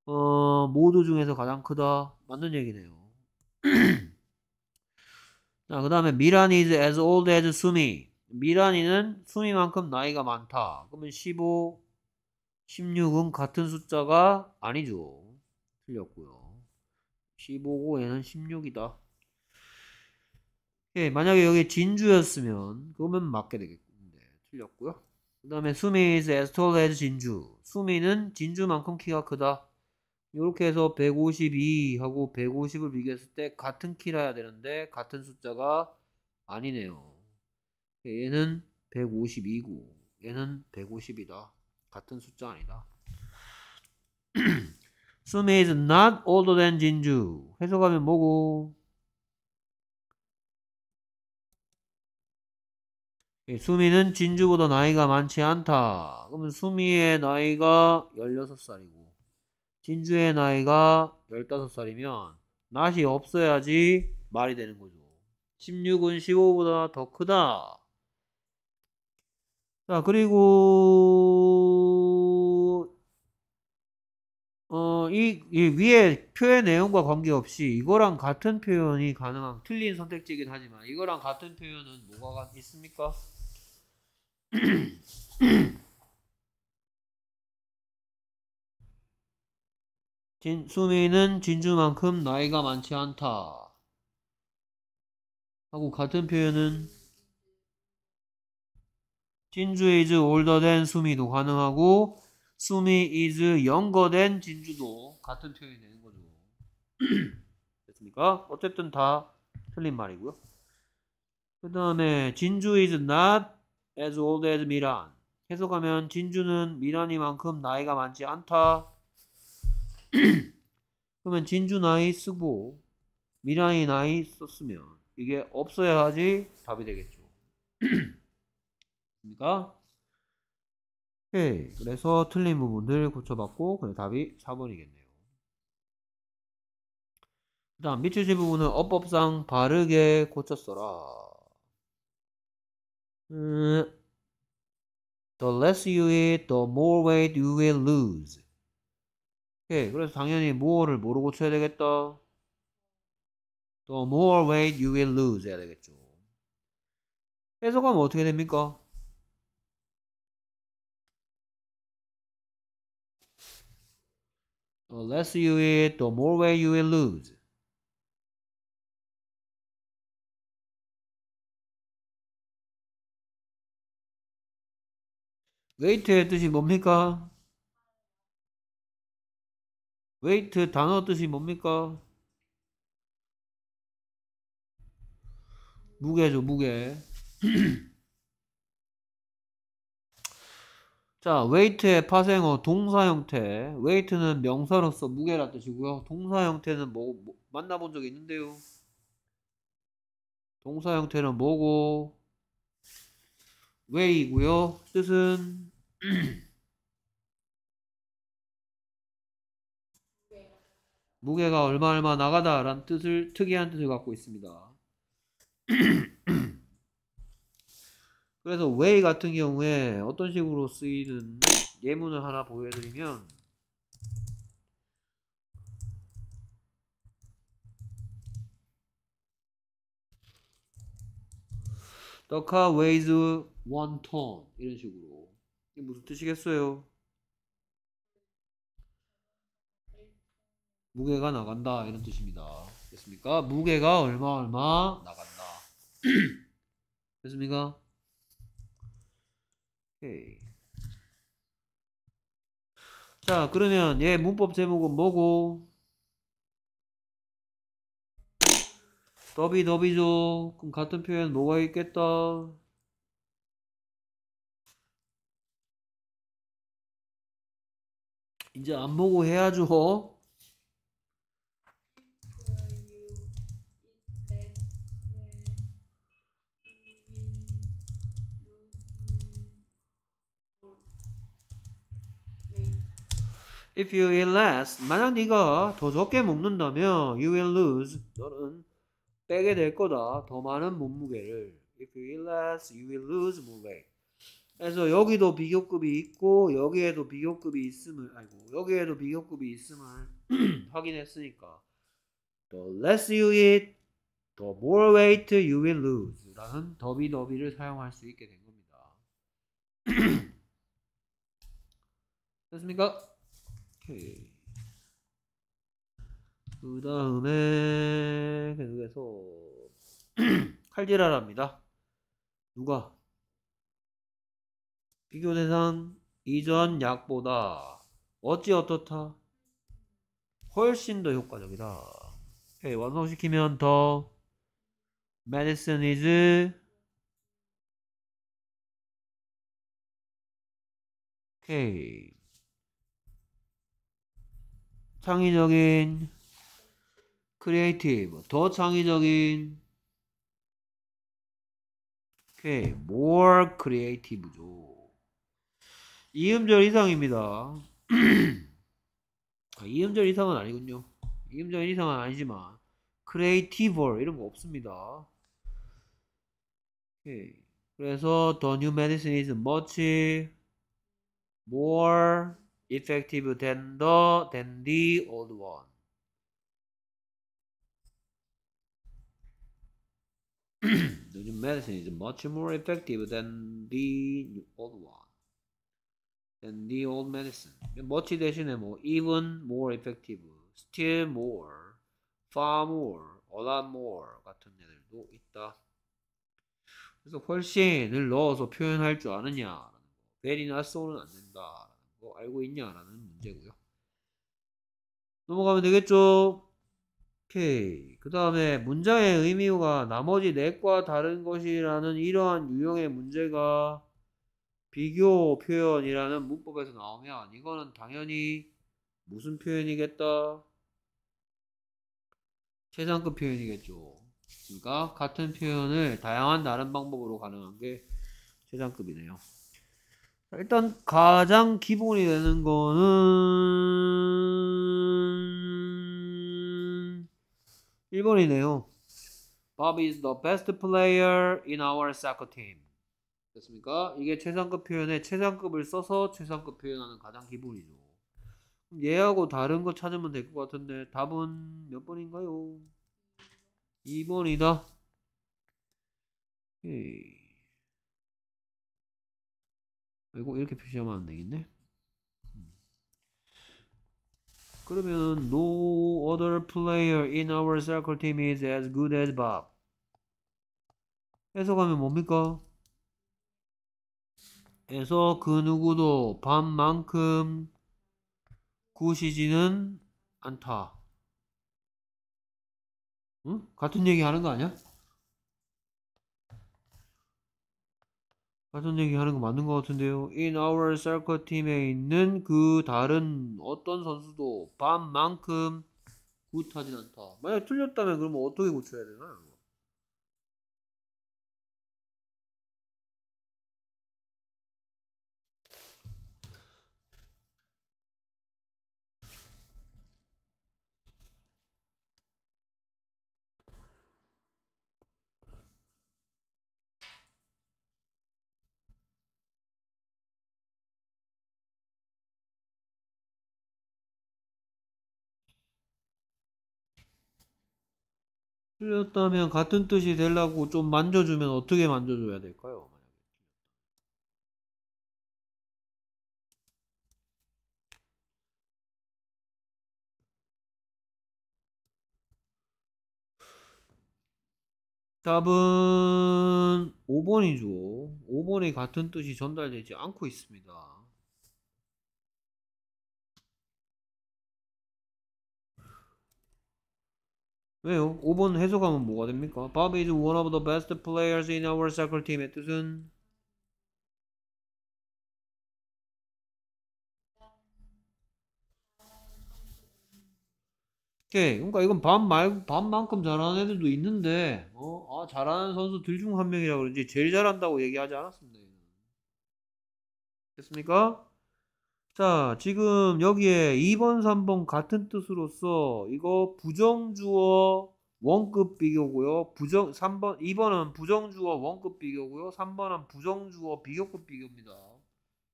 어, 모두 중에서 가장 크다. 맞는 얘기네요. 자, 그 다음에 미란 is as old as 수미. 미란이는 수미만큼 나이가 많다. 그러면 15, 16은 같은 숫자가 아니죠. 틀렸고요. 15고 얘는 16이다. 예, 만약에 여기 진주였으면 그러면 맞게 되겠군데 틀렸고요. 그 다음에 수미 is as tall as 진주. 수미는 진주만큼 키가 크다. 이렇게 해서 152하고 150을 비교했을 때 같은 키라야 되는데 같은 숫자가 아니네요. 얘는 152고 얘는 150이다. 같은 숫자 아니다. 수미 is not older than 진주. 해석하면 뭐고? 예, 수미는 진주보다 나이가 많지 않다. 그러면 수미의 나이가 16살이고 진주의 나이가 15살이면 낯이 없어야지 말이 되는 거죠. 16은 15보다 더 크다. 자, 그리고 어, 이, 이 위에 표의 내용과 관계없이 이거랑 같은 표현이 가능한 틀린 선택지이긴 하지만 이거랑 같은 표현은 뭐가 있습니까? 진, 수미는 진주만큼 나이가 많지 않다. 하고 같은 표현은 진주 is older than 수미도 가능하고 수미 is younger than 진주도 같은 표현이 되는 거죠. 됐습니까? 어쨌든 다 틀린 말이고요. 그 다음에 진주 is not as old as 미란 해석하면 진주는 미란이만큼 나이가 많지 않다. 그러면 진주 나이 쓰고 미란이 나이 썼으면 이게 없어야 하지 답이 되겠죠. 됩니까? 오케이. 예, 그래서 틀린 부분들 고쳐봤고, 그래 답이 4번이겠네요. 그 다음, 밑줄 지 부분은 어법상 바르게 고쳤어라. 음, the less you eat, the more weight you will lose. 오케이. 예, 그래서 당연히 more를 뭐로 고쳐야 되겠다? The more weight you will lose 해야 되겠죠. 해석하면 어떻게 됩니까? The less you eat, the more weight you will lose. 웨이트의 뜻이 뭡니까? 웨이트 단어 뜻이 뭡니까? 무게죠, 무게. 자, 웨이트의 파생어 동사 형태. 웨이트는 명사로서 무게라 뜻이고요. 동사 형태는 뭐, 뭐 만나본 적 있는데요. 동사 형태는 뭐고 웨이고요 뜻은 무게가 얼마 얼마 나가다라는 뜻을 특이한 뜻을 갖고 있습니다. 그래서 way 같은 경우에 어떤 식으로 쓰이는 예문을 하나 보여드리면 The car weighs one ton 이런 식으로 이게 무슨 뜻이겠어요? 무게가 나간다 이런 뜻입니다. 됐습니까? 무게가 얼마 얼마 나간다. 됐습니까? 자, 그러면 얘 문법 제목은 뭐고? 더비더비죠. 그럼 같은 표현 뭐가 있겠다? 이제 안 보고 해야죠. If you eat less, 만약 네가 더 적게 먹는다면 you will lose. 너는 빼게 될 거다. 더 많은 몸무게를. If you eat less, you will lose 몸무게. 그래서 여기도 비교급이 있고 여기에도 비교급이 있음을 아이고 여기에도 비교급이 있음을 확인했으니까 the less you eat, the more weight you will lose 라는 더비 더비를 사용할 수 있게 된 겁니다. 됐습니까? 그 다음에 계속해서 칼디라랍니다. 누가? 비교 대상 이전 약보다 어찌 어떻다? 훨씬 더 효과적이다. 오케이, 완성시키면 더 medicine is 오케이. 창의적인 크리에이티브 더 창의적인 오케이 more creative죠 이음절 이상입니다 아, 이음절 이상은 아니군요 이음절 이상은 아니지만 크리에이티벌 이런 거 없습니다 오케이. 예, 그래서 the new medicine is much more effective than the than the old one. the new medicine is much more effective than the old one. Than the old medicine. much 대신에 뭐 even more effective, still more, far more, a lot more 같은 애들도 있다. 그래서 훨씬을 넣어서 표현할 줄 아느냐. 베리나 소는 안 된다. 알고 있냐라는 문제고요. 넘어가면 되겠죠? 오케이. 그 다음에 문장의 의미와 나머지 넷과 다른 것이라는 이러한 유형의 문제가 비교 표현이라는 문법에서 나오면 이거는 당연히 무슨 표현이겠다? 최상급 표현이겠죠. 그러니까 같은 표현을 다양한 다른 방법으로 가능한 게 최상급이네요. 일단 가장 기본이 되는 거는 1번이네요. Bob is the best player in our soccer team. 됐습니까? 이게 최상급 표현에 최상급을 써서 최상급 표현하는 가장 기본이죠. 얘하고 다른 거 찾으면 될 것 같은데 답은 몇 번인가요? 2번이다. 오케이. 예. 이거 이렇게 표시하면 안 되겠네. 음. 그러면 no other player in our soccer team is as good as Bob. 해석하면 뭡니까? 에서 그 누구도 밤만큼 구시지는 않다. 응? 같은 얘기 하는 거 아니야? 같은 얘기 하는 거 맞는 거 같은데요. In our soccer 팀에 있는 그 다른 어떤 선수도 반만큼 굿하진 않다. 만약 틀렸다면 그러면 어떻게 고쳐야 되나? 요 틀렸다면 같은 뜻이 되려고 좀 만져주면 어떻게 만져줘야 될까요? 답은 5번이죠. 5번이 같은 뜻이 전달되지 않고 있습니다. 왜요? 5번 해석하면 뭐가 됩니까? Bob is one of the best players in our soccer team의 뜻은 오케이. 그러니까 이건 밤 말고 반만큼 잘하는 애들도 있는데 어? 아 잘하는 선수들 중 한 명이라 그런지 제일 잘한다고 얘기하지 않았습니다. 됐습니까? 자, 지금 여기에 2번, 3번 같은 뜻으로써 이거 부정주어 원급 비교고요. 부정 3번 2번은 부정주어 원급 비교고요. 3번은 부정주어 비교급 비교입니다.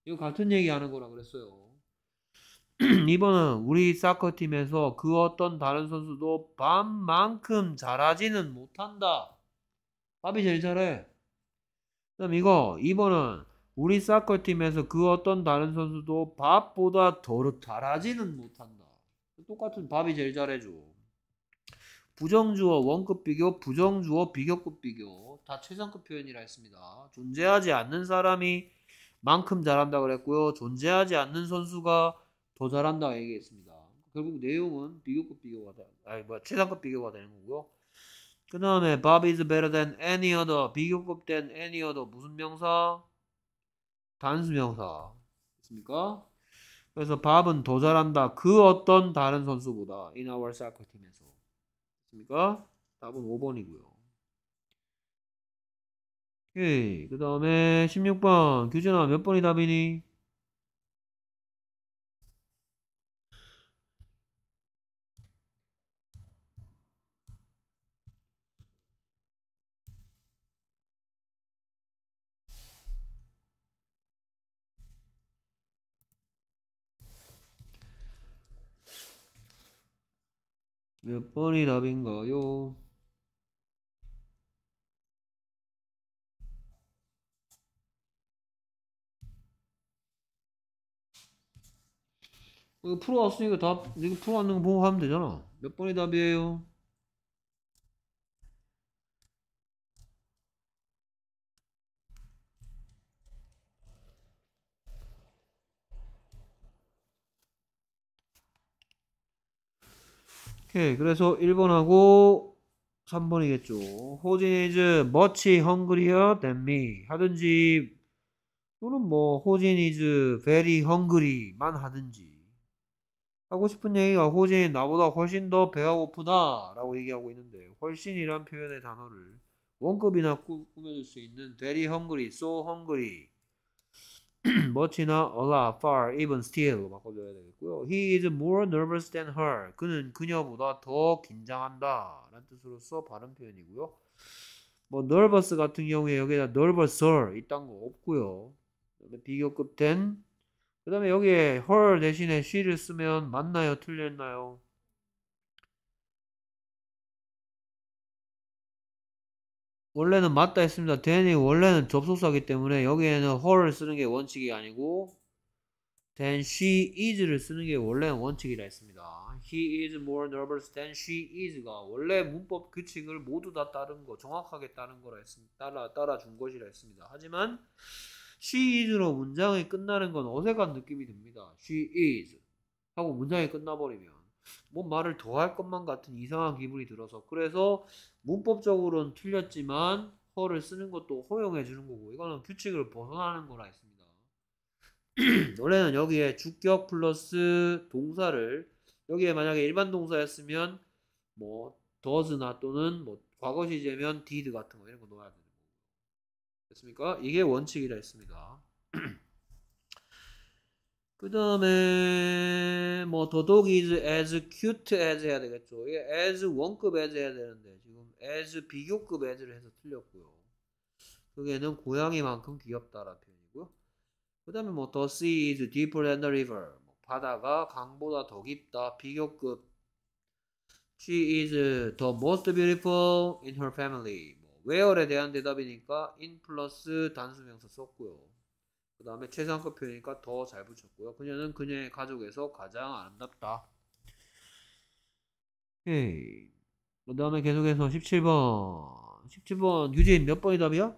이거 같은 얘기 하는 거라 그랬어요. 2번은 우리 사커팀에서 그 어떤 다른 선수도 반만큼 잘하지는 못한다. 밥이 제일 잘해. 그럼 이거 2번은 우리 사커팀에서 그 어떤 다른 선수도 밥보다 더 잘하지는 못한다. 똑같은 밥이 제일 잘해줘. 부정주어 원급 비교, 부정주어 비교급 비교 다 최상급 표현이라 했습니다. 존재하지 않는 사람이 만큼 잘한다 그랬고요. 존재하지 않는 선수가 더 잘한다 얘기했습니다. 결국 내용은 비교급 비교가 아니 뭐야 최상급 비교가 되는 거고요. 그 다음에 Bob is better than any other 비교급 than any other 무슨 명사? 단수명사 됐습니까? 그래서 밥은 더 잘한다 그 어떤 다른 선수보다 in our soccer 팀에서 됐습니까? 답은 5번이고요 오케이 그 다음에 16번 규진아 몇 번이 답이니? 몇 번이 답인가요? 이거 풀어왔으니까 답, 이거 풀어왔는 거 보고 하면 되잖아. 몇 번이 답이에요? 오케이 예, 그래서 1번하고 3번이겠죠. 호진 is much hungrier than me 하든지 또는 뭐 호진 is very hungry만 하든지 하고 싶은 얘기가 호진 나보다 훨씬 더 배가 고프다 라고 얘기하고 있는데 훨씬이란 표현의 단어를 원급이나 꾸며줄 수 있는 very hungry, so hungry much나, a lot, far, even, still 바꿔줘야 되겠고요. He is more nervous than her. 그는 그녀보다 더 긴장한다. 라는 뜻으로서 발음 표현이고요. 뭐 nervous 같은 경우에 여기다 nervouser 이딴 거 없고요. 비교급 t 그다음에 여기에 her 대신에 she를 쓰면 맞나요? 틀렸나요? 원래는 맞다 했습니다. t h 이 원래는 접속사기 때문에 여기에는 her를 쓰는 게 원칙이 아니고 than she is를 쓰는 게 원래 는 원칙이라 했습니다. he is more nervous than she is가 원래 문법 규칙을 모두 다 따른 거, 정확하게 따른 거라 했습니다. 따라 따라준 것이라 했습니다. 하지만 she is로 문장이 끝나는 건 어색한 느낌이 듭니다. she is 하고 문장이 끝나버리면 뭔 말을 더 할 것만 같은 이상한 기분이 들어서 그래서 문법적으로는 틀렸지만 허를 쓰는 것도 허용해 주는 거고 이거는 규칙을 벗어나는 거라 했습니다. 원래는 여기에 주격 플러스 동사를 여기에 만약에 일반 동사였으면 뭐 does나 또는 뭐 과거 시제면 did 같은 거 이런 거 넣어야 되는 거고 됐습니까? 이게 원칙이라 했습니다. 그 다음에 뭐 더더욱 is as cute as 해야 되겠죠. 이게 as 원급 as 해야 되는데 지금 as 비교급 as를 해서 틀렸고요. 그게는 고양이만큼 귀엽다라는 표현이고요. 그 다음에 뭐 the sea is deeper than the river 뭐 바다가 강보다 더 깊다 비교급 She is the most beautiful in her family 뭐 where에 대한 대답이니까 in 플러스 단수명사 썼고요. 그 다음에 최상급 표니까 더 잘 붙였고요. 그녀는 그녀의 가족에서 가장 아름답다. 음. 그 다음에 계속해서 17번. 17번. 유진 몇 번이 답이야?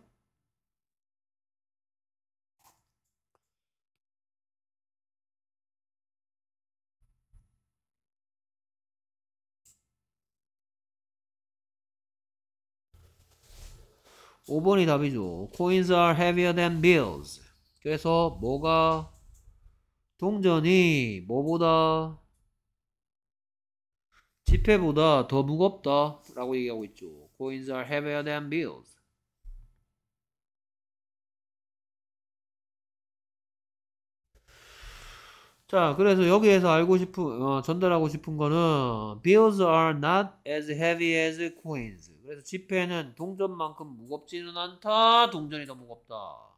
5번이 답이죠. Coins are heavier than bills. 그래서 뭐가 동전이 뭐보다 지폐보다 더 무겁다 라고 얘기하고 있죠. Coins are heavier than bills. 자, 그래서 여기에서 알고 싶은, 어, 전달하고 싶은 거는 bills are not as heavy as coins. 그래서 지폐는 동전만큼 무겁지는 않다. 동전이 더 무겁다.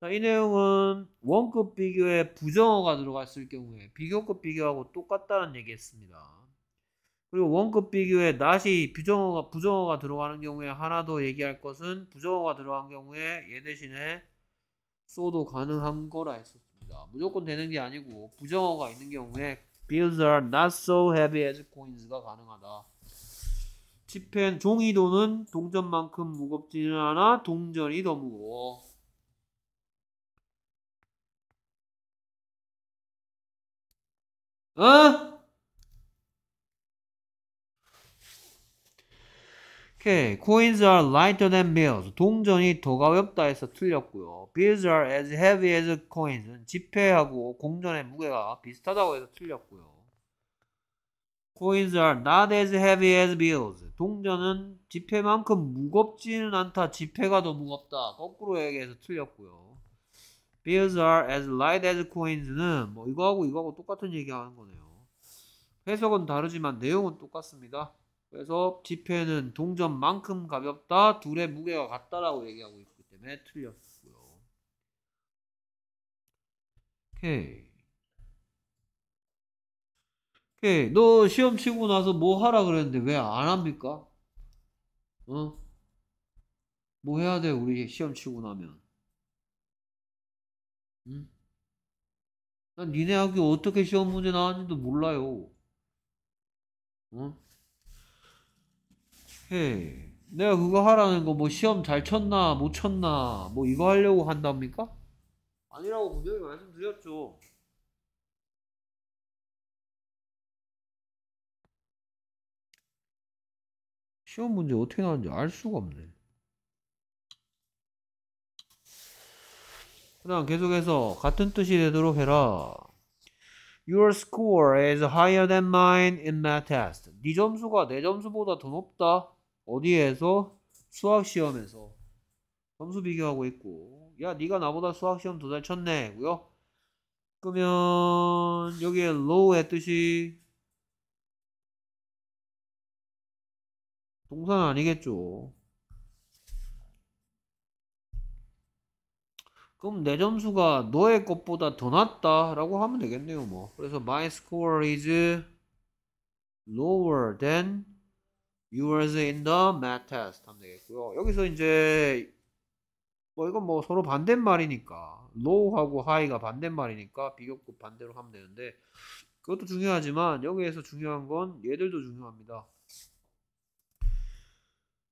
자, 이 내용은 원급 비교에 부정어가 들어갔을 경우에 비교급 비교하고 똑같다는 얘기했습니다. 그리고 원급 비교에 다시 부정어가 부정어가 들어가는 경우에 하나 더 얘기할 것은 부정어가 들어간 경우에 얘 대신에 써도 가능한 거라 했었습니다. 무조건 되는 게 아니고 부정어가 있는 경우에 bills are not so heavy as coins가 가능하다. 지펜 종이도는 동전만큼 무겁지는 않아 동전이 더 무거워. 어? 오케이. Coins are lighter than bills. 동전이 더 가볍다 해서 틀렸고요. Bills are as heavy as coins은 지폐하고 공전의 무게가 비슷하다고 해서 틀렸고요. Coins are not as heavy as bills. 동전은 지폐만큼 무겁지는 않다. 지폐가 더 무겁다. 거꾸로 얘기해서 틀렸고요. Bills are as light as coins는 뭐 이거하고 이거하고 똑같은 얘기하는 거네요. 해석은 다르지만 내용은 똑같습니다. 그래서 지폐는 동전만큼 가볍다, 둘의 무게가 같다라고 얘기하고 있기 때문에 틀렸고요. 오케이. 오케이. 너 시험 치고 나서 뭐 하라 그랬는데 왜 안 합니까? 어? 뭐 해야 돼, 우리 시험 치고 나면? 난 니네 학교 어떻게 시험 문제 나왔는지도 몰라요. 응? 어? 헤이. 내가 그거 하라는 거 뭐 시험 잘 쳤나 못 쳤나 뭐 이거 하려고 한답니까? 아니라고 분명히 말씀드렸죠. 시험 문제 어떻게 나왔는지 알 수가 없네. 그 다음 계속해서 같은 뜻이 되도록 해라. Your score is higher than mine in math test. 네 점수가 내 점수보다 더 높다. 어디에서? 수학 시험에서. 점수 비교하고 있고. 야, 네가 나보다 수학 시험 더 잘 쳤네. 고요. 그러면 여기에 low의 뜻이 동사는 아니겠죠. 그럼 내 점수가 너의 것보다 더낫다라고 하면 되겠네요. 뭐 그래서 my score is lower than yours in the math test 하면 되겠고요. 여기서 이제 뭐 이건 뭐 서로 반대말이니까 low하고 high가 반대말이니까 비교급 반대로 하면 되는데 그것도 중요하지만 여기에서 중요한 건 얘들도 중요합니다.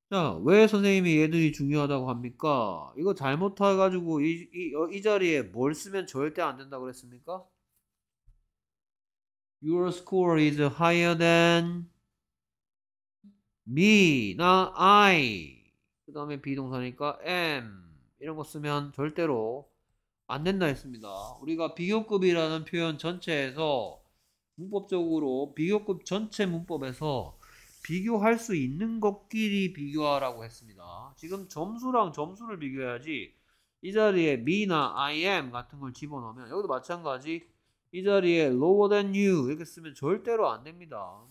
자, 왜 선생님이 얘들이 중요하다고 합니까? 이거 잘못해가지고 이, 이, 어, 이 자리에 뭘 쓰면 절대 안 된다 고 그랬습니까? Your score is higher than me, 나 I. 그 다음에 비동사니까 am. 이런 거 쓰면 절대로 안 된다 했습니다. 우리가 비교급이라는 표현 전체에서 문법적으로 비교급 전체 문법에서 비교할 수 있는 것끼리 비교하라고 했습니다. 지금 점수랑 점수를 비교해야지 이 자리에 me나 I am 같은 걸 집어넣으면 여기도 마찬가지 이 자리에 lower than you 이렇게 쓰면 절대로 안 됩니다.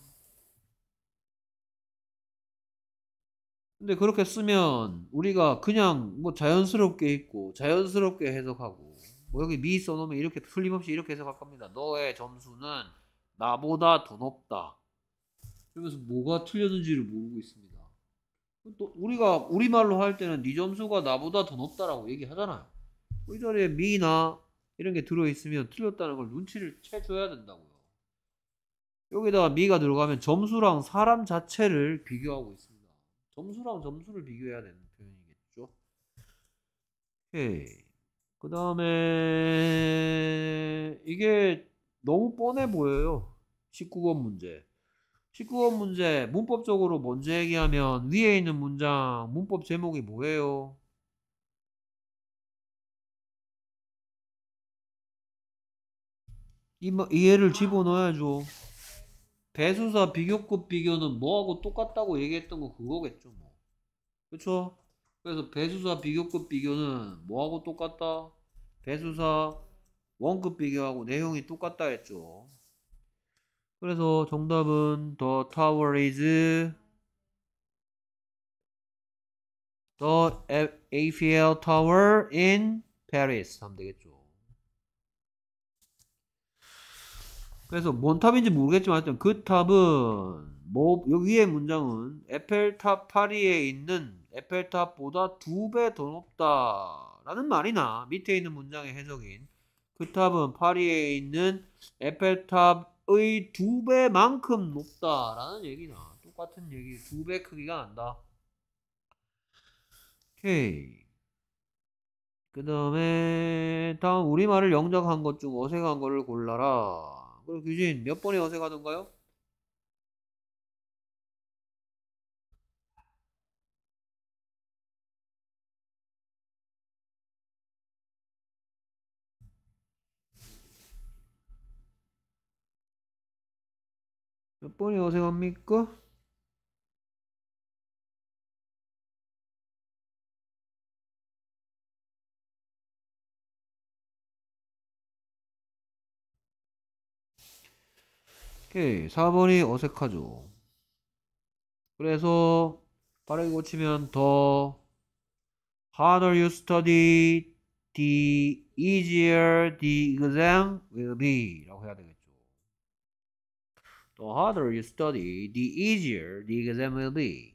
근데 그렇게 쓰면 우리가 그냥 뭐 자연스럽게 있고 자연스럽게 해석하고 뭐 여기 미 써놓으면 이렇게 틀림없이 이렇게 해석할 겁니다. 너의 점수는 나보다 더 높다. 그러면서 뭐가 틀렸는지를 모르고 있습니다. 또 우리가 우리말로 할 때는 네 점수가 나보다 더 높다라고 얘기하잖아요. 뭐 이 자리에 미나 이런 게 들어있으면 틀렸다는 걸 눈치를 채줘야 된다고요. 여기다가 미가 들어가면 점수랑 사람 자체를 비교하고 있습니다. 점수랑 점수를 비교해야 되는 표현이겠죠. 오케이. 그 다음에 이게 너무 뻔해 보여요. 19번 문제. 19번 문제 문법적으로 먼저 얘기하면 위에 있는 문장 문법 제목이 뭐예요? 이, 뭐, 이해를 집어넣어야죠. 배수사 비교급 비교는 뭐하고 똑같다고 얘기했던 거 그거겠죠. 뭐. 그렇죠? 그래서 배수사 비교급 비교는 뭐하고 똑같다? 배수사 원급 비교하고 내용이 똑같다 했죠. 그래서 정답은 The tower is The Eiffel Tower in Paris 하면 되겠죠. 그래서 뭔 탑인지 모르겠지만 하여튼 그 탑은 뭐 여기 에 문장은 에펠탑 파리에 있는 에펠탑보다 두 배 더 높다 라는 말이나 밑에 있는 문장의 해석인 그 탑은 파리에 있는 에펠탑 의두 배만큼 높다라는 얘기나 똑같은 얘기 두 배 크기가 난다. 오케이. 그 다음에 다음 우리말을 영작한 것 중 어색한 거를 골라라. 그리 규진 몇 번이 어색하던가요? 몇 번이 어색합니까? 오케이. 4번이 어색하죠. 그래서 빠르게 고치면 더 harder you study the easier the exam will be 라고 해야 되겠죠. The harder you study, the easier the exam will be.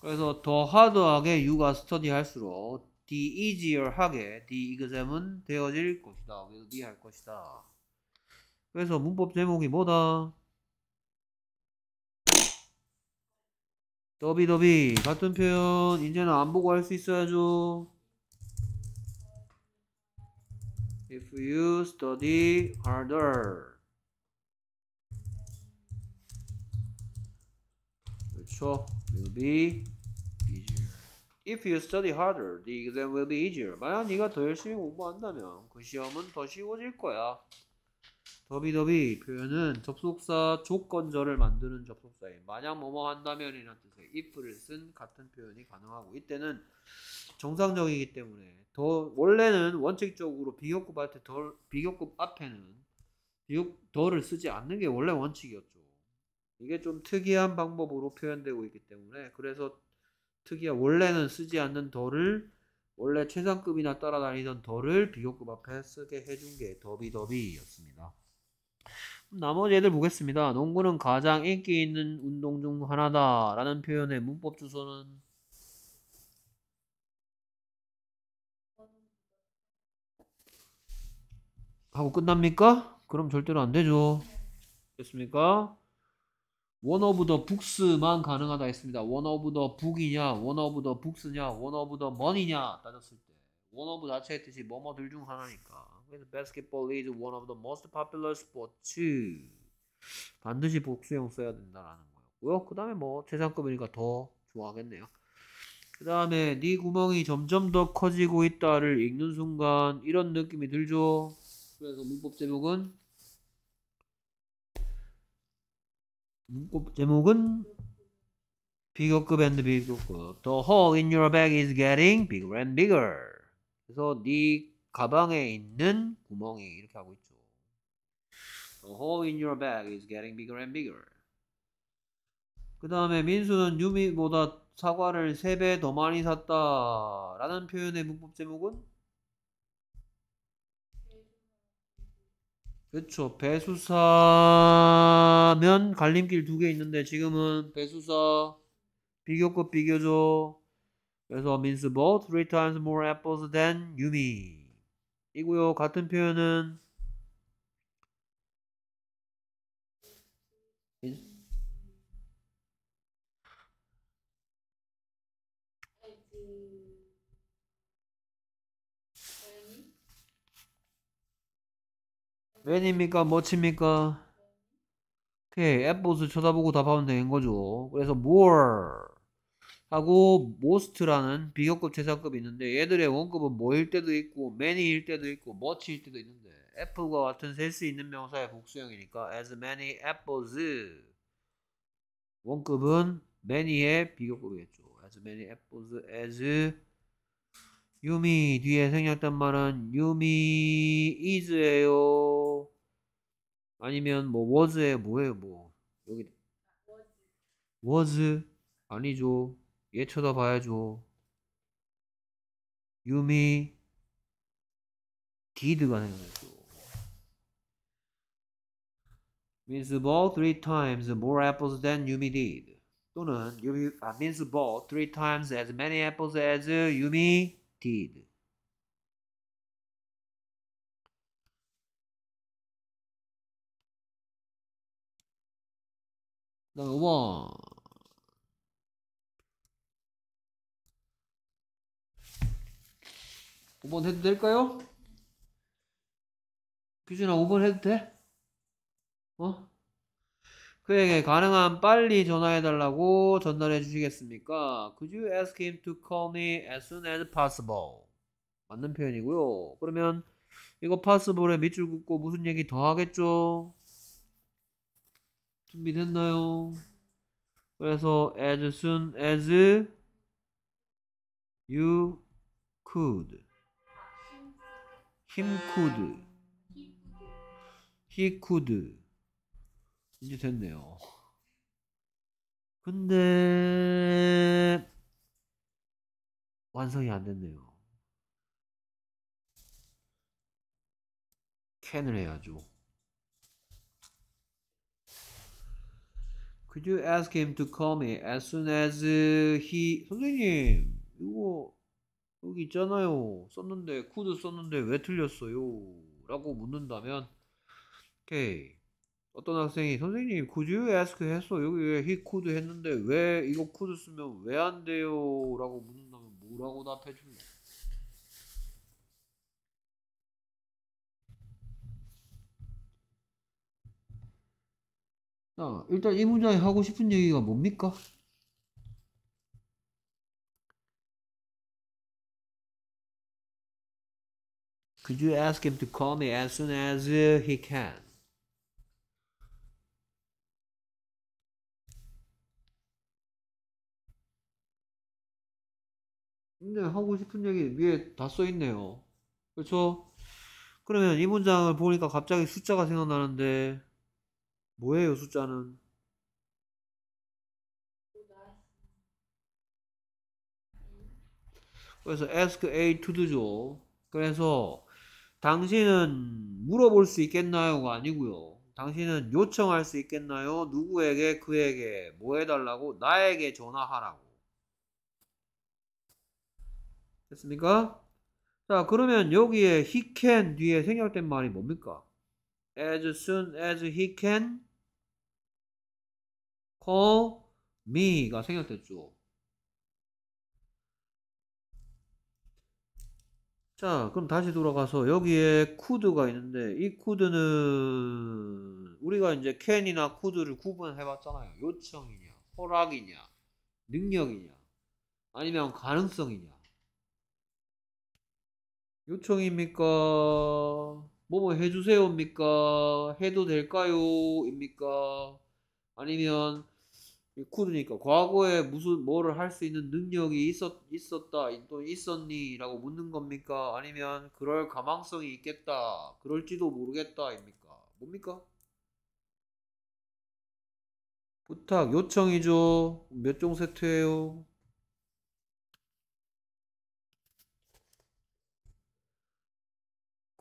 그래서 더 하드하게 유가 스터디할수록 the easier 하게 the exam은 되어질 것이다. 그래서 the 네 할 것이다. 그래서 문법 제목이 뭐다? 더비더비 같은 표현 이제는 안 보고 할 수 있어야죠. if you study harder. 그렇죠. will be easier. If you study harder, the exam will be easier. 만약 네가 더 열심히 공부한다면 그 시험은 더 쉬워질 거야. 더비더비 표현은 접속사 조건절을 만드는 접속사에 만약 뭐뭐 한다면이라 뜻의 if를 쓴 같은 표현이 가능하고 이때는 정상적이기 때문에 더 원래는 원칙적으로 비교급 앞에 덜 비교급 앞에는 비교 덜을 쓰지 않는 게 원래 원칙이었죠. 이게 좀 특이한 방법으로 표현되고 있기 때문에 그래서 특이한 원래는 쓰지 않는 덜을 원래 최상급이나 따라다니던 덜을 비교급 앞에 쓰게 해준 게 더비더비였습니다. 나머지 애들 보겠습니다. 농구는 가장 인기 있는 운동 중 하나다라는 표현의 문법 주소는 하고 끝납니까? 그럼 절대로 안 되죠. 됐습니까? 원 오브 더 북스만 가능하다 했습니다. 원 오브 더 북이냐, 원 오브 더 북스냐, 원 오브 더 머니냐 따졌을 때원 오브 자체의 뜻이 뭐뭐들 중 하나니까. 그래서 basketball is one of the most popular sports. 반드시 복수형 써야 된다라는 거였고요. 그 다음에 뭐 최상급이니까 더 좋아하겠네요. 그 다음에 네 구멍이 점점 더 커지고 있다를 읽는 순간 이런 느낌이 들죠. 그래서 문법 제목은 문법 제목은 비교급 and 비교급. The hole in your bag is getting bigger and bigger. 그래서 네 가방에 있는 구멍이 이렇게 하고 있죠. The hole in your bag is getting bigger and bigger. 그 다음에 민수는 유미보다 사과를 3배 더 많이 샀다 라는 표현의 문법 제목은 그렇죠. 배수사면 갈림길 두 개 있는데 지금은 배수사 비교급 비교죠. 그래서 means both three times more apples than 유미. 이고요. 같은 표현은 맨입니까? 멋입니까? 오케이. 앱보스 쳐다보고 답하면 되는 거죠. 그래서 more 하고 most라는 비교급 최상급이 있는데 얘들의 원급은 뭐일 때도 있고 many일 때도 있고 much일 때도 있는데 F과 같은 셀 수 있는 명사의 복수형이니까 as many apples 원급은 many의 비교급이겠죠. as many apples as 유미 뒤에 생략된 말은 유미 is예요. 아니면 뭐 was에 뭐예요 뭐 여기 was 아니죠 얘 쳐다봐야죠 유미 did가 생각나죠 means ball three times more apples than Yumi did 또는 Yumi, uh, means ball three times as many apples as Yumi did 다음에 5번. 오번 해도 될까요? 규준아 5번 해도 돼? 어? 그에게 가능한 빨리 전화해달라고 전달해 주시겠습니까? Could you ask him to call me as soon as possible? 맞는 표현이고요. 그러면 이거 possible에 밑줄 긋고 무슨 얘기 더 하겠죠? 준비됐나요? 그래서 as soon as you could him could he could 이제 됐네요 근데 완성이 안 됐네요 캔을 해야죠 Could you ask him to call me as soon as uh, he 선생님 이거 여기 있잖아요 썼는데 could 썼는데 왜 틀렸어요 라고 묻는다면 오케이 어떤 학생이 선생님 could you ask 했어 여기 왜 he could 했는데 왜 이거 could 쓰면 왜 안 돼요 라고 묻는다면 뭐라고 답해 줄래 어, 일단 이문장이 하고 싶은 얘기가 뭡니까? Could you ask him to call me as soon as he can? 근데 하고 싶은 얘기 위에 다 써있네요. 그렇죠? 그러면 이 문장을 보니까 갑자기 숫자가 생각나는데 뭐예요 숫자는? 그래서 ask A to do죠. 그래서 당신은 물어볼 수 있겠나요가 아니고요. 당신은 요청할 수 있겠나요? 누구에게 그에게 뭐 해달라고? 나에게 전화하라고. 됐습니까? 자 그러면 여기에 he can 뒤에 생략된 말이 뭡니까? as soon as he can 거미가 생겼댔죠. 자, 그럼 다시 돌아가서 여기에 쿠드가 있는데 이 쿠드는 우리가 이제 캔이나 쿠드를 구분해 봤잖아요. 요청이냐, 허락이냐, 능력이냐, 아니면 가능성이냐. 요청입니까? 뭐뭐 해주세요입니까? 해도 될까요?입니까? 아니면 쿠드니까 과거에 무슨 뭐를 할 수 있는 능력이 있었 있었다 또 있었니라고 묻는 겁니까? 아니면 그럴 가망성이 있겠다 그럴지도 모르겠다입니까? 뭡니까? 부탁 요청이죠. 몇 종 세트예요?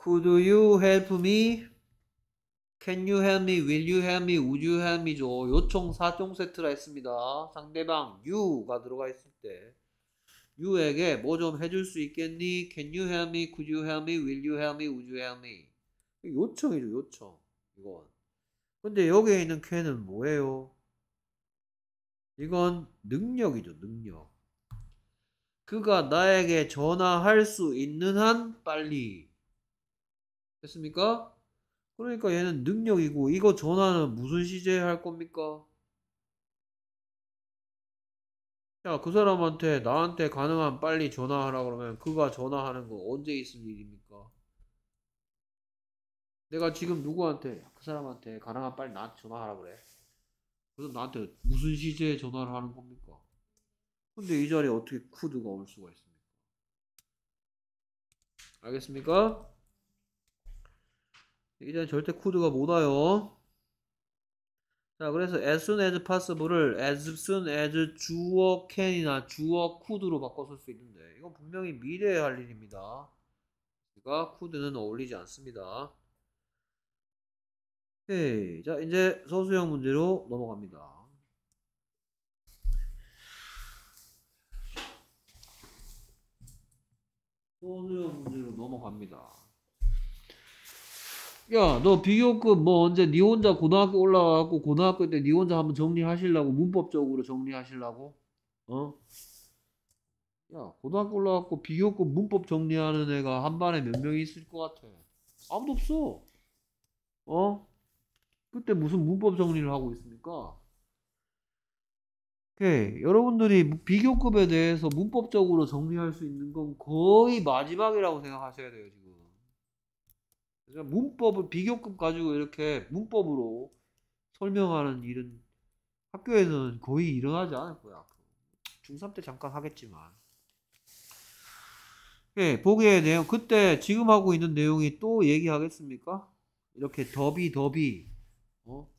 Could you help me? Can you help me? Will you help me? Would you help me? 죠 요청 4종 세트라 했습니다. 상대방 you가 들어가 있을 때 you에게 뭐 좀 해줄 수 있겠니? Can you help me? Could you help me? Will you help me? Would you help me? 요청이죠 요청 이건. 근데 여기에 있는 can은 뭐예요? 이건 능력이죠 능력. 그가 나에게 전화할 수 있는 한 빨리. 됐습니까? 그러니까 얘는 능력이고 이거 전화는 무슨 시제에 할 겁니까? 야, 그 사람한테 나한테 가능한 빨리 전화하라 그러면 그가 전화하는 거 언제 있을 일입니까? 내가 지금 누구한테 그 사람한테 가능한 빨리 나한테 전화하라 그래. 그래서 나한테 무슨 시제에 전화를 하는 겁니까? 근데 이 자리에 어떻게 쿠드가 올 수가 있습니까? 알겠습니까? 이제 절대 코드가못 와요. 자, 그래서 as soon as possible을 as soon as 주어 can이나 주어 could로 바꿔 쓸 수 있는데 이건 분명히 미래에 할 일입니다. 그러니까 could는 어울리지 않습니다. 오케이. 자, 이제 서수형 문제로 넘어갑니다. 서수형 문제로 넘어갑니다. 야, 너 비교급 뭐 언제 니 혼자 고등학교 올라가고 고등학교 때 니 혼자 한번 정리하실라고 문법적으로 정리하실라고? 어? 야, 고등학교 올라가고 비교급 문법 정리하는 애가 한 반에 몇 명이 있을 것 같아? 아무도 없어. 어? 그때 무슨 문법 정리를 하고 있습니까? 오케이. 예, 여러분들이 비교급에 대해서 문법적으로 정리할 수 있는 건 거의 마지막이라고 생각하셔야 돼요, 지금. 그러니까 문법을 비교급 가지고 이렇게 문법으로 설명하는 일은 학교에서는 거의 일어나지 않을 거야. 중3 때 잠깐 하겠지만. 예, 보기의 내용. 그때 지금 하고 있는 내용이 또 얘기하겠습니까? 이렇게 더비, 더비. 어?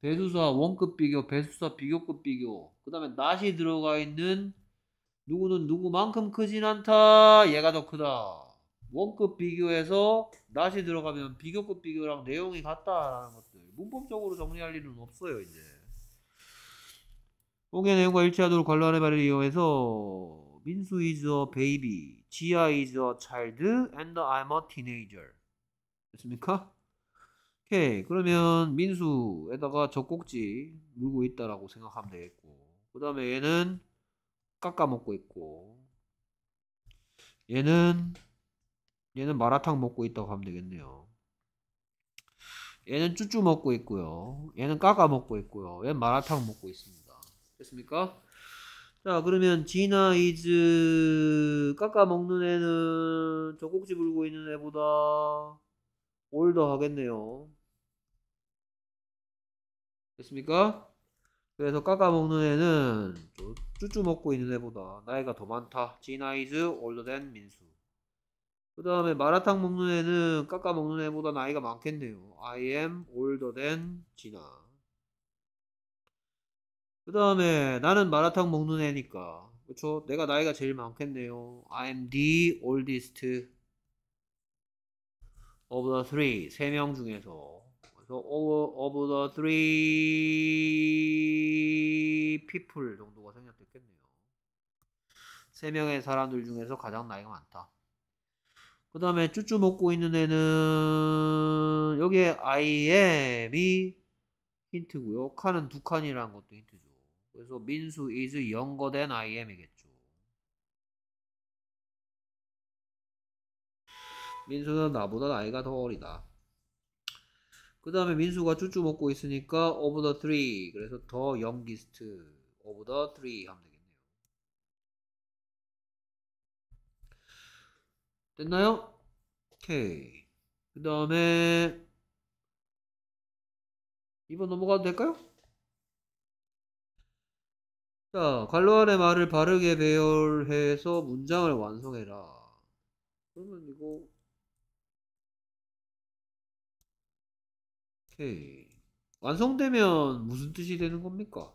배수사 원급 비교, 배수사 비교급 비교. 그 다음에 낫이 들어가 있는 누구는 누구만큼 크진 않다. 얘가 더 크다. 원급 비교해서 낫이 들어가면 비교급 비교랑 내용이 같다라는 것들 문법적으로 정리할 일은 없어요 이제 공개 내용과 일치하도록 관련해 말을 이용해서 민수 is a baby, 지아 is a child, and I'm a teenager 됐습니까? 오케이 그러면 민수에다가 젖꼭지 물고 있다라고 생각하면 되겠고 그 다음에 얘는 깎아먹고 있고 얘는 얘는 마라탕 먹고 있다고 하면 되겠네요. 얘는 쭈쭈 먹고 있고요. 얘는 까까 먹고 있고요. 얘는 마라탕 먹고 있습니다. 됐습니까? 자 그러면 지나 이즈 까까 먹는 애는 젖꼭지 불고 있는 애보다 올더 하겠네요. 됐습니까? 그래서 까까 먹는 애는 쭈쭈 먹고 있는 애보다 나이가 더 많다. 지나 이즈 올더 된 민수. 그 다음에 마라탕 먹는 애는 깎아 먹는 애보다 나이가 많겠네요. I am older than 진아. 그 다음에 나는 마라탕 먹는 애니까 그쵸? 내가 나이가 제일 많겠네요. I am the oldest of the three. 세 명 중에서 그래서 of, of the three people 정도가 생략됐겠네요. 세 명의 사람들 중에서 가장 나이가 많다. 그 다음에 쭈쭈 먹고 있는 애는 여기에 I am이 힌트고요. 칸은 두 칸이라는 것도 힌트죠. 그래서 민수 is 연거된 n g e I am이겠죠. 민수는 나보다 나이가 더 어리다. 그 다음에 민수가 쭈쭈 먹고 있으니까 of the three 그래서 더 youngest of the three 하면 되겠죠. 됐나요? 오케이. 그 다음에 2번 넘어가도 될까요? 자, 관로 안의 말을 바르게 배열해서 문장을 완성해라. 그러면 이거 오케이. 완성되면 무슨 뜻이 되는 겁니까?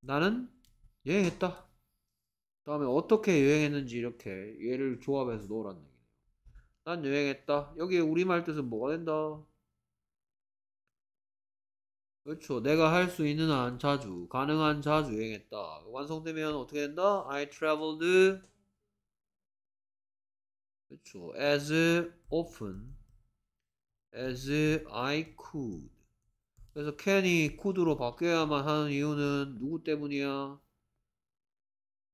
나는 예, 했다. 다음에 어떻게 여행했는지 이렇게 얘를 조합해서 넣으는 얘기예요. 난 여행했다. 여기에 우리말 뜻은 뭐가 된다? 그렇죠. 내가 할 수 있는 한 자주, 가능한 자주 여행했다. 완성되면 어떻게 된다? I traveled 그렇죠. as often as I could. 그래서 can이 could로 바뀌어야만 하는 이유는 누구 때문이야?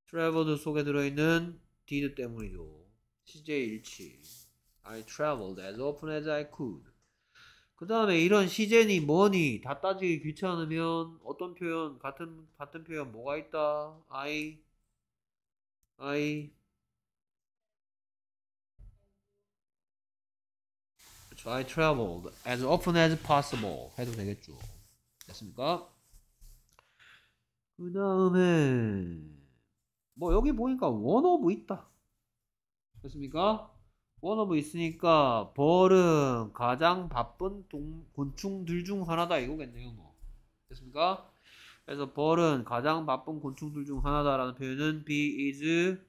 traveled 속에 들어있는 did 때문이죠. 시제 일치. I traveled as often as I could. 그 다음에 이런 시제니 뭐니 다 따지기 귀찮으면 어떤 표현 같은 같은 표현 뭐가 있다. I I so I traveled as often as possible 해도 되겠죠. 됐습니까? 그 다음에 뭐 여기 보니까 원 오브 있다. 됐습니까? 원 오브 있으니까 벌은 가장 바쁜 동, 곤충들 중 하나다 이거겠네요. 뭐. 됐습니까? 그래서 벌은 가장 바쁜 곤충들 중 하나다라는 표현은 B is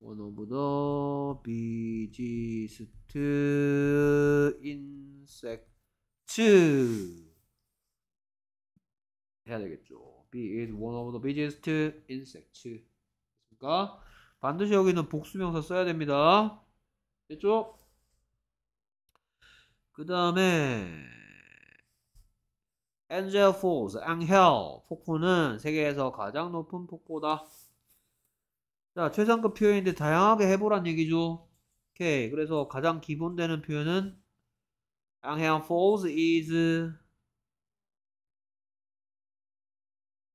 one of the busiest insect. 해야 되겠죠. B is one of the biggest insects. 됐습니까? 반드시 여기는 복수명사 써야 됩니다. 됐죠? 그 다음에 Angel Falls, Angel 폭포는 세계에서 가장 높은 폭포다. 자, 최상급 표현인데 다양하게 해보란 얘기죠. 오케이, 그래서 가장 기본되는 표현은 Angel Falls is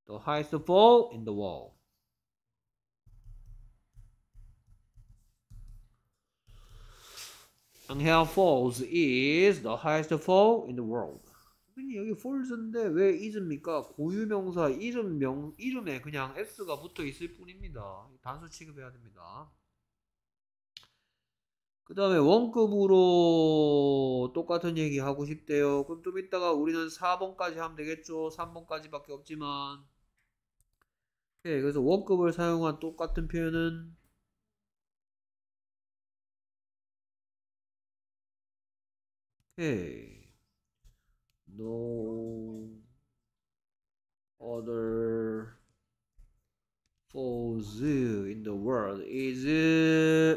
The highest ball in the world. a n g Falls is the highest fall in the world. 여기 falls인데 왜 is입니까? 고유명사 이름 명 이름에 그냥 s가 붙어 있을 뿐입니다. 단수 취급해야 됩니다. 그 다음에 원급으로 똑같은 얘기 하고 싶대요. 그럼 좀 이따가 우리는 4번까지 하면 되겠죠. 3번까지밖에 없지만 오케이, 그래서 원급을 사용한 똑같은 표현은 오케이. No other f a l l s in the world is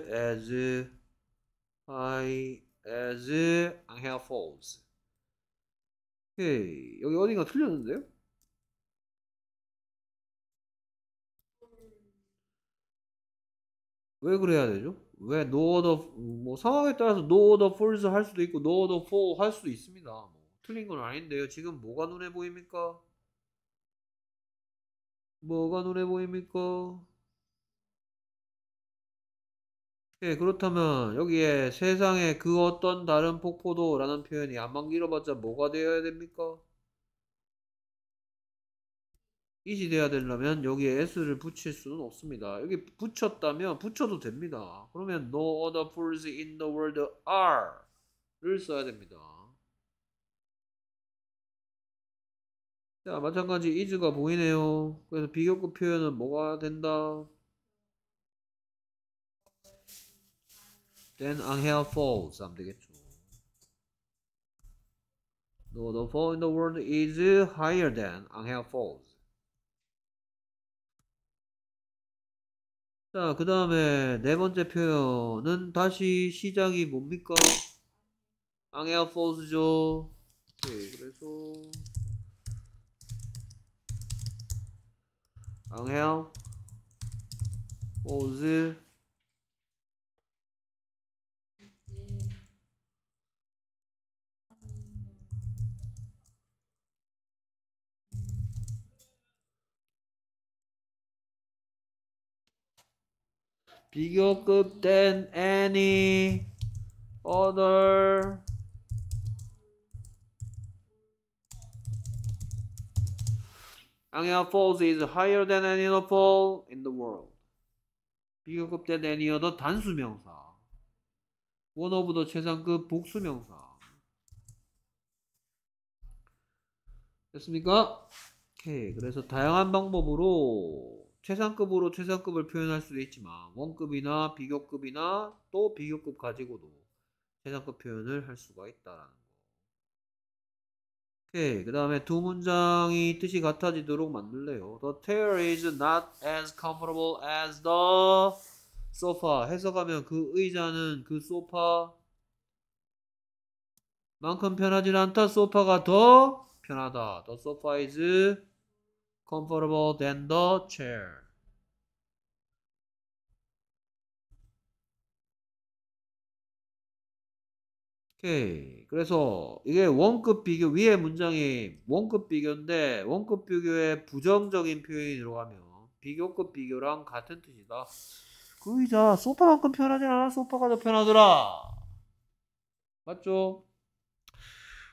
as high as I have falls. 오케이. 여기 어딘가 틀렸는데요? 왜 그래야 되죠? 왜 no other 뭐 상황에 따라서 no other false 할 수도 있고 no other for 할 수도 있습니다. 뭐, 틀린 건 아닌데요. 지금 뭐가 눈에 보입니까? 뭐가 눈에 보입니까? 예, 그렇다면 여기에 세상에그 어떤 다른 폭포도 라는 표현이 안만 길어봤자 뭐가 되어야 됩니까? 이시 돼야 되려면 여기에 s를 붙일 수는 없습니다. 여기 붙였다면 붙여도 됩니다. 그러면 no other fools in the world are를 써야 됩니다. 자 마찬가지 is가 보이네요. 그래서 비교급 표현은 뭐가 된다? Then Angel falls 하면 되겠죠. No, o the r fall in the world is higher than Angel falls. 자, 그 다음에 네 번째 표현은 다시 시작이 뭡니까? 앙에아 포스죠. 오케이, 그래서 앙에아 포스 비교급 than any other Angel Falls is higher than any other fall in the world. 비교급 than any other 단수명사. One of the 최상급 복수명사. 됐습니까? 오케이. 그래서 다양한 방법으로 최상급으로 최상급을 표현할 수도 있지만 원급이나 비교급이나 또 비교급 가지고도 최상급 표현을 할 수가 있다라는 거. 오케이 그 다음에 두 문장이 뜻이 같아지도록 만들래요. The chair is not as comfortable as the sofa. 해석하면 그 의자는 그 소파 만큼 편하지 않다. 소파가 더 편하다. The sofa is comfortable than the chair. 오케이. 그래서 이게 원급 비교 위에 문장이 원급 비교인데 원급 비교의 부정적인 표현이 들어가면 비교급 비교랑 같은 뜻이다. 그 의자 소파만큼 편하진 않아. 소파가 더 편하더라. 맞죠?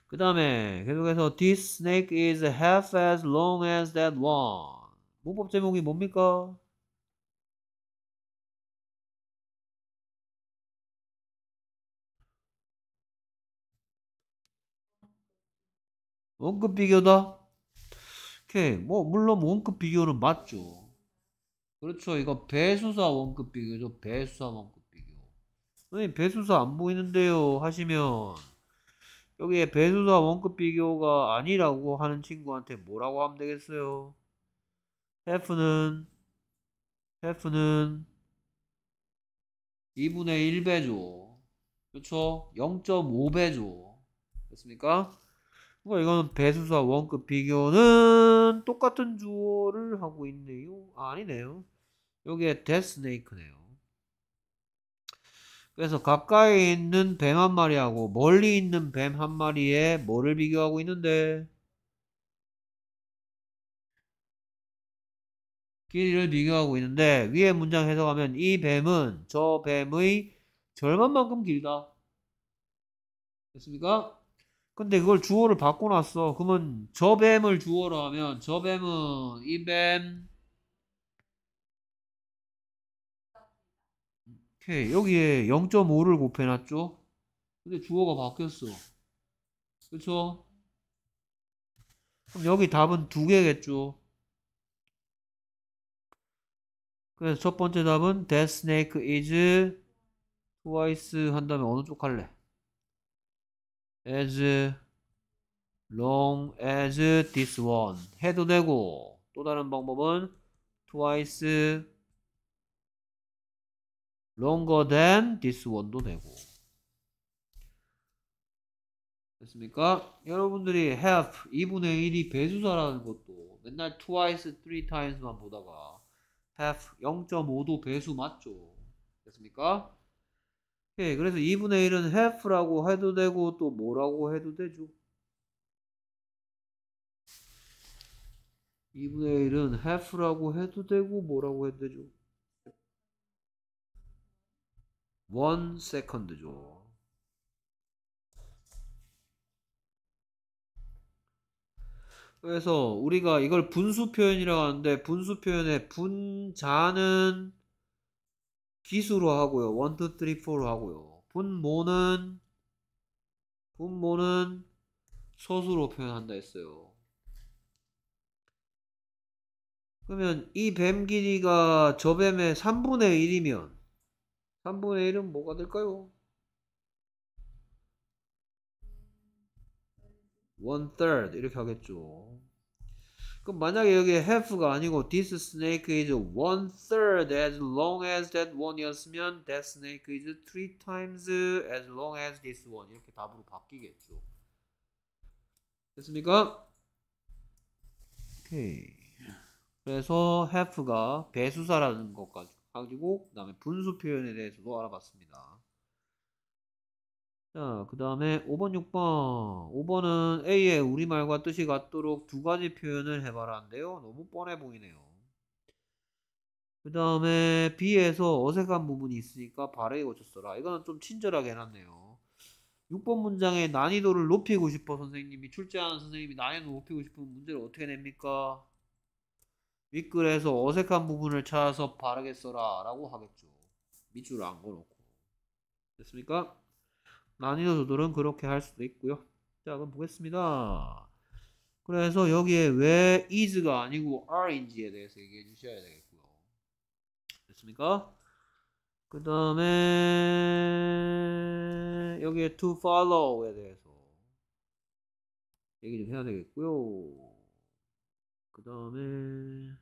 그 다음에 계속해서 This snake is half as long as that one. 문법 제목이 뭡니까? 원급 비교다? 오케이. 뭐, 물론 원급 비교는 맞죠. 그렇죠. 이거 배수사 원급 비교죠. 배수사 원급 비교. 선생님, 배수사 안 보이는데요. 하시면. 여기에 배수사 원급 비교가 아니라고 하는 친구한테 뭐라고 하면 되겠어요? F는 F는 2분의 1배죠. 그렇죠? 0.5배죠. 됐습니까? 그러니까 이거는 배수사 원급 비교는 똑같은 주어를 하고 있네요. 아, 아니네요. 여기에 데스네이크네요. 그래서 가까이 있는 뱀 한 마리하고 멀리 있는 뱀 한 마리에 뭐를 비교하고 있는데? 길이를 비교하고 있는데 위에 문장 해석하면 이 뱀은 저 뱀의 절반만큼 길다. 됐습니까? 근데 그걸 주어를 바꿔놨어. 그러면 저 뱀을 주어로 하면 저 뱀은 이뱀 오케이. 예, 여기에 0.5를 곱해놨죠? 근데 주어가 바뀌었어. 그쵸? 그럼 여기 답은 두 개겠죠? 그래서 첫 번째 답은 d e a t h snake is twice 한 다음에 어느 쪽 할래? as long as this one 해도 되고 또 다른 방법은 twice longer than this one도 되고 됐습니까? 여러분들이 have 2분의 1이 배수사라는 것도 맨날 twice, three times만 보다가 have 0.5도 배수 맞죠? 됐습니까? 오케이, 그래서 2분의 1은 have라고 해도 되고 또 뭐라고 해도 되죠? 2분의 1은 have라고 해도 되고 뭐라고 해도 되죠? 원세컨드죠 그래서 우리가 이걸 분수 표현이라고 하는데 분수 표현의 분자는 기수로 하고요. 1, 2, 3, 4로 하고요. 분모는 분모는 소수로 표현한다 했어요. 그러면 이 뱀 길이가 저 뱀의 3분의 1이면 3분의 1은 뭐가 될까요? 1 third 이렇게 하겠죠. 그럼 만약에 여기 half가 아니고 this snake is one third as long as that one이었으면 that snake is three times as long as this one 이렇게 답으로 바뀌겠죠. 됐습니까? 오케이. 그래서 half가 배수사라는 것까지 그리고 그 다음에 분수 표현에 대해서도 알아봤습니다. 자, 그 다음에 5번, 6번. 5번은 A의 우리말과 뜻이 같도록 두 가지 표현을 해봐라인데요. 너무 뻔해 보이네요. 그 다음에 B에서 어색한 부분이 있으니까 발에 고쳤어라. 이거는 좀 친절하게 해놨네요. 6번 문장의 난이도를 높이고 싶어 선생님이 출제하는 선생님이 난이도 높이고 싶은 문제를 어떻게 냅니까? 윗글에서 어색한 부분을 찾아서 바르게 써라 라고 하겠죠. 밑줄을 안 걸어놓고. 됐습니까? 난이도 조절은 그렇게 할 수도 있고요. 자 그럼 보겠습니다. 그래서 여기에 왜 is가 아니고 are인지에 대해서 얘기해 주셔야 되겠고요. 됐습니까? 그 다음에 여기에 to follow에 대해서 얘기 좀 해야 되겠고요. 그 다음에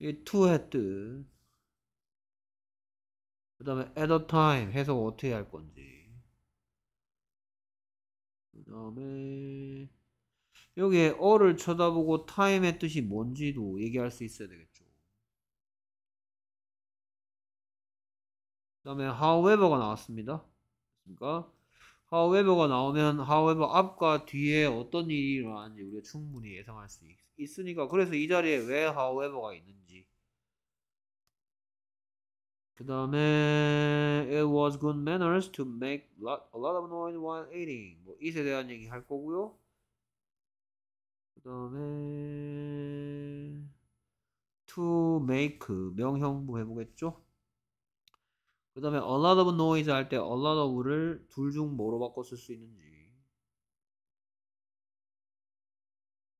이 투 헤드 그 다음에 at a time 해석 어떻게 할 건지 그 다음에 여기에 어를 쳐다보고 time의 뜻이 뭔지도 얘기할 수 있어야 되겠죠 그 다음에 however가 나왔습니다 그러니까 however가 나오면 however 앞과 뒤에 어떤 일이 일어나는지 우리가 충분히 예상할 수 있, 으니까 그래서 이 자리에 왜 however가 있는지 그 다음에 it was good manners to make lot, a lot of noise while eating 뭐 it에 대한 얘기 할 거고요 그 다음에 to make 명형부 해보겠죠 그 다음에 a lot of noise 할 때 a lot of를 둘 중 뭐로 바꿔 쓸 수 있는지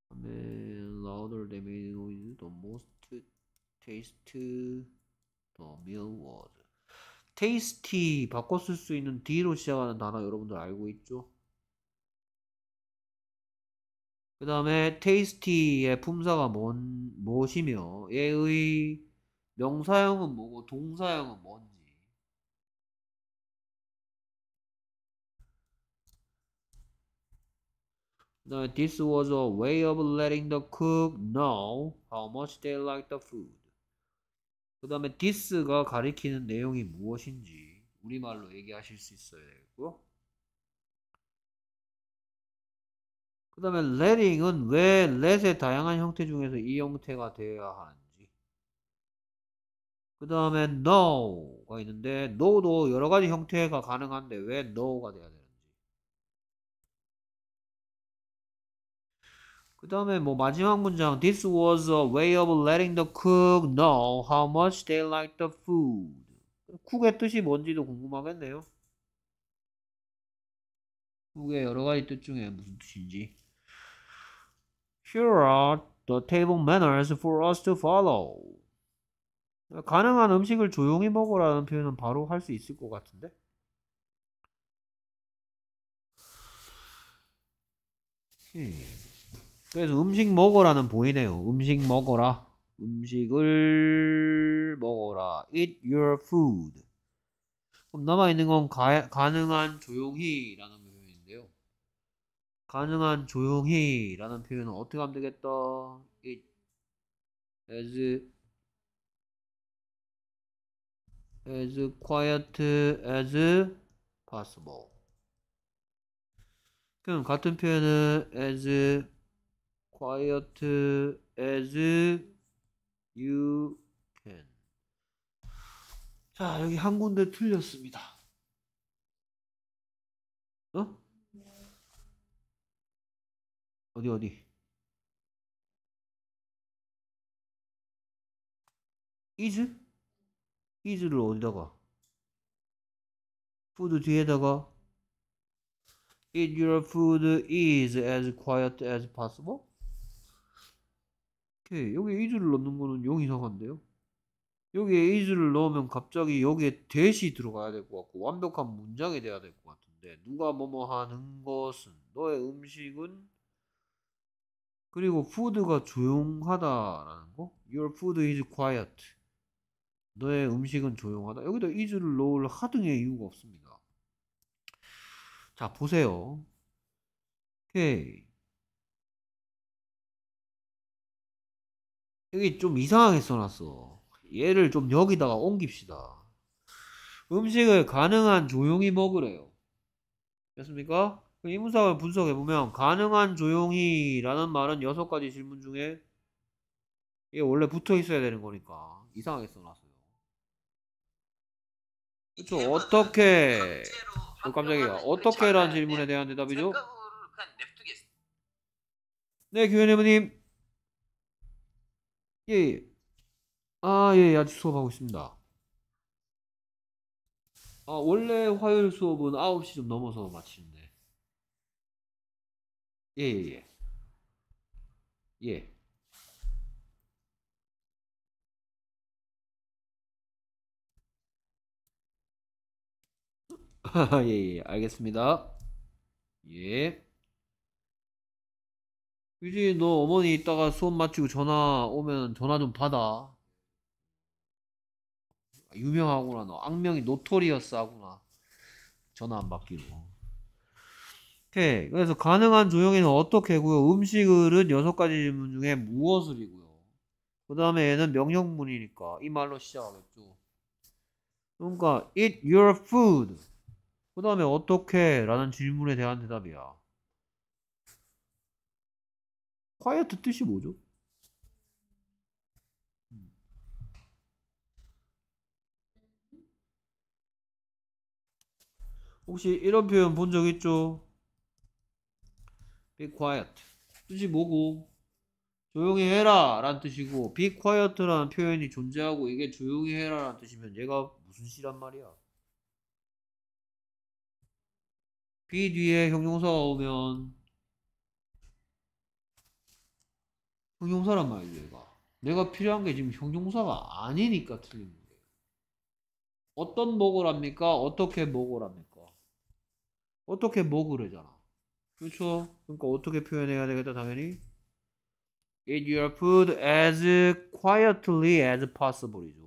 그 다음에 louder than made noise the most taste the meal was tasty 바꿔 쓸 수 있는 D로 시작하는 단어 여러분들 알고 있죠? 그 다음에 tasty의 품사가 뭔, 무엇이며 얘의 명사형은 뭐고 동사형은 뭔지 this was a way of letting the cook know how much they liked the food. 그 다음에 this가 가리키는 내용이 무엇인지 우리말로 얘기하실 수 있어야 되겠고 그 다음에 letting은 왜 let의 다양한 형태 중에서 이 형태가 되어야 하는지 그 다음에 know가 있는데 know도 여러가지 형태가 가능한데 왜 know가 돼야 되는지 그 다음에 뭐 마지막 문장 This was a way of letting the cook know how much they liked the food 쿡의 뜻이 뭔지도 궁금하겠네요 쿡의 여러가지 뜻 중에 무슨 뜻인지 Here are the table manners for us to follow 가능한 음식을 조용히 먹으라는 표현은 바로 할 수 있을 것 같은데 오케이. 그래서 음식 먹어라는 보이네요. 음식 먹어라. 음식을 먹어라. Eat your food. 그럼 남아있는 건 가, 가능한 조용히라는 표현인데요. 가능한 조용히라는 표현은 어떻게 하면 되겠다. It as as quiet as possible. 그럼 같은 표현은 as quiet as you can. 자, 여기 한 군데 틀렸습니다. 어? 어디 어디? 이즈? 이즈를 어디다가? 푸드 뒤에다가 eat your food is as quiet as possible? 예, 여기 is를 넣는 거는 영 이상한데요. 여기에 is를 넣으면 갑자기 여기에 대시 들어가야 될 것 같고 완벽한 문장이 돼야 될 것 같은데 누가 뭐뭐 하는 것은 너의 음식은 그리고 food가 조용하다라는 거 your food is quiet 너의 음식은 조용하다 여기다 is를 넣을 하등의 이유가 없습니다 자 보세요 오케이 여기 좀 이상하게 써놨어. 얘를 좀 여기다가 옮깁시다. 음식을 가능한 조용히 먹으래요. 됐습니까? 이 문상을 분석해보면 가능한 조용히라는 말은 6가지 질문 중에 이게 원래 붙어 있어야 되는 거니까 이상하게 써놨어요. 그쵸 어떻게 어, 깜짝이야 어떻게라는 질문에 대한 대답이죠? 네교회해부님 예, 예. 아, 예, 예, 아직 수업하고 있습니다. 아, 원래 화요일 수업은 9시 좀 넘어서 마치는데. 예, 예, 예. 예. 예, 예, 예, 알겠습니다. 예. 유진이 너 어머니 있다가 수업 마치고 전화 오면 전화 좀 받아. 유명하구나 너. 악명이 노토리어스 하구나. 전화 안 받기로. 오케이. 그래서 가능한 조형히는 어떻게 고요 음식을은 여섯 가지 질문 중에 무엇을이고요. 그 다음에 얘는 명령문이니까 이 말로 시작하겠죠. 그러니까 eat your food. 그 다음에 어떻게? 라는 질문에 대한 대답이야. q u i 트 뜻이 뭐죠? 혹시 이런 표현 본 적 있죠? Be quiet 뜻이 뭐고 조용히 해라 라는 뜻이고 Be quiet 라는 표현이 존재하고 이게 조용히 해라 라는 뜻이면 얘가 무슨 시란 말이야? be 뒤에 형용사가 오면 형용사란 말이에요, 얘가. 내가 필요한 게 지금 형용사가 아니니까 틀린 거예요. 어떤 먹을 합니까? 어떻게 먹을 합니까? 어떻게 먹으래잖아. 그렇죠? 그러니까 어떻게 표현해야 되겠다, 당연히. Eat your food as quietly as p o s s i b l e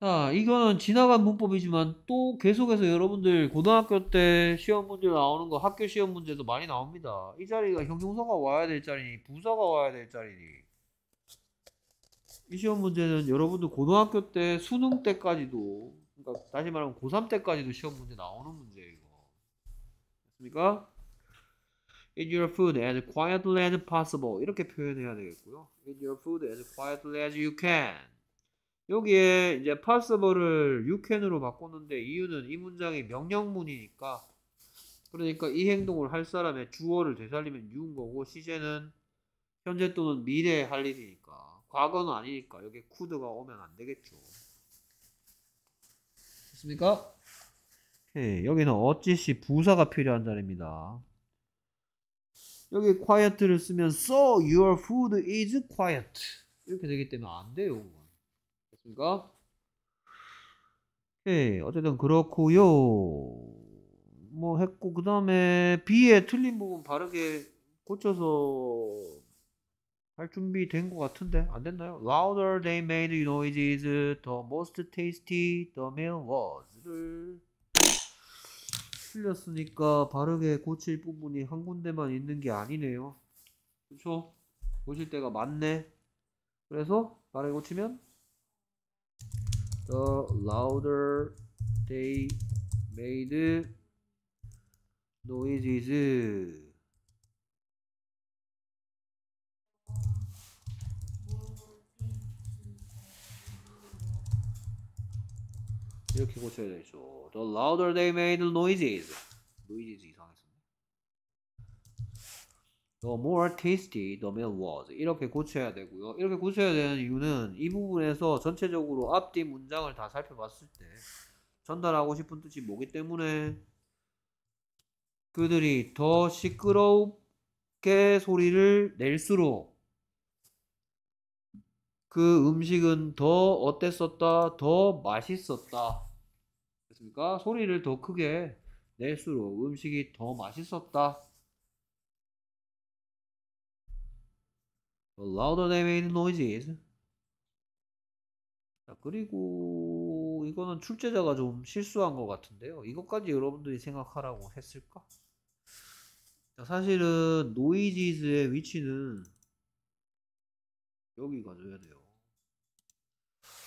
자, 이거는 지나간 문법이지만 또 계속해서 여러분들 고등학교 때 시험 문제 나오는 거 학교 시험 문제도 많이 나옵니다. 이 자리가 형용사가 와야 될 자리니 부사가 와야 될 자리니 이 시험 문제는 여러분들 고등학교 때 수능 때까지도 그러니까 다시 말하면 고3 때까지도 시험 문제 나오는 문제이거 맞습니까? In your food as quietly as possible 이렇게 표현해야 되겠고요. In your food as quietly as you can 여기에 이제 possible을 you can으로 바꿨는데 이유는 이 문장이 명령문이니까 그러니까 이 행동을 할 사람의 주어를 되살리면 you인 거고 시제는 현재 또는 미래에 할 일이니까 과거는 아니니까 여기 could가 오면 안 되겠죠. 됐습니까? 오케이. 여기는 어찌시 부사가 필요한 자리입니다. 여기 quiet를 쓰면 so your food is quiet 이렇게 되기 때문에 안 돼요. 이거 오케이 예, 어쨌든 그렇고요 뭐 했고 그 다음에 B의 틀린 부분 바르게 고쳐서 할 준비 된 것 같은데 안 됐나요? Louder they made noises, the most tasty the meal was를 틀렸으니까 바르게 고칠 부분이 한 군데만 있는 게 아니네요. 그렇죠? 고칠 때가 많네. 그래서 바르게 고치면 the louder they made noises. 이렇게 고쳐야 되죠. The louder they made noises. noises The more tasty the meal was. 이렇게 고쳐야 되고요. 이렇게 고쳐야 되는 이유는 이 부분에서 전체적으로 앞뒤 문장을 다 살펴봤을 때 전달하고 싶은 뜻이 뭐기 때문에 그들이 더 시끄럽게 소리를 낼수록 그 음식은 더 어땠었다, 더 맛있었다. 됐습니까? 소리를 더 크게 낼수록 음식이 더 맛있었다. 라우더네 e r than m 자, 그리고 이거는 출제자가 좀 실수한 것 같은데요. 이것까지 여러분들이 생각하라고 했을까? 자, 사실은 노이즈의 위치는 여기 가져야 돼요.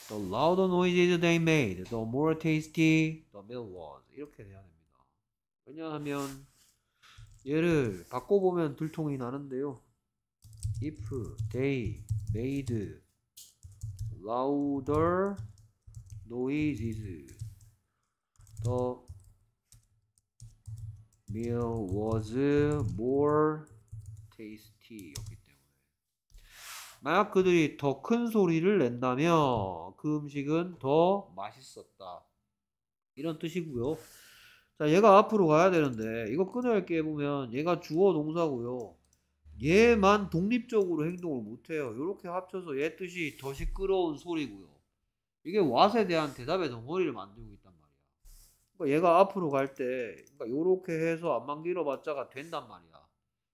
The louder noises they made, the more tasty the meal was. 이렇게 돼야 됩니다. 왜냐하면 얘를 바꿔보면 들통이 나는데요. if they made louder noises the meal was more tasty였기 때문에 만약 그들이 더 큰 소리를 낸다면 그 음식은 더 맛있었다 이런 뜻이고요 자 얘가 앞으로 가야 되는데 이거 끊어야 할 게 보면 얘가 주어 동사고요 얘만 독립적으로 행동을 못해요. 이렇게 합쳐서 얘 뜻이 더 시끄러운 소리고요. 이게 왓에 대한 대답의 덩어리를 만들고 있단 말이야. 그러니까 얘가 앞으로 갈때 그러니까 이렇게 해서 안만 길어봤자가 된단 말이야.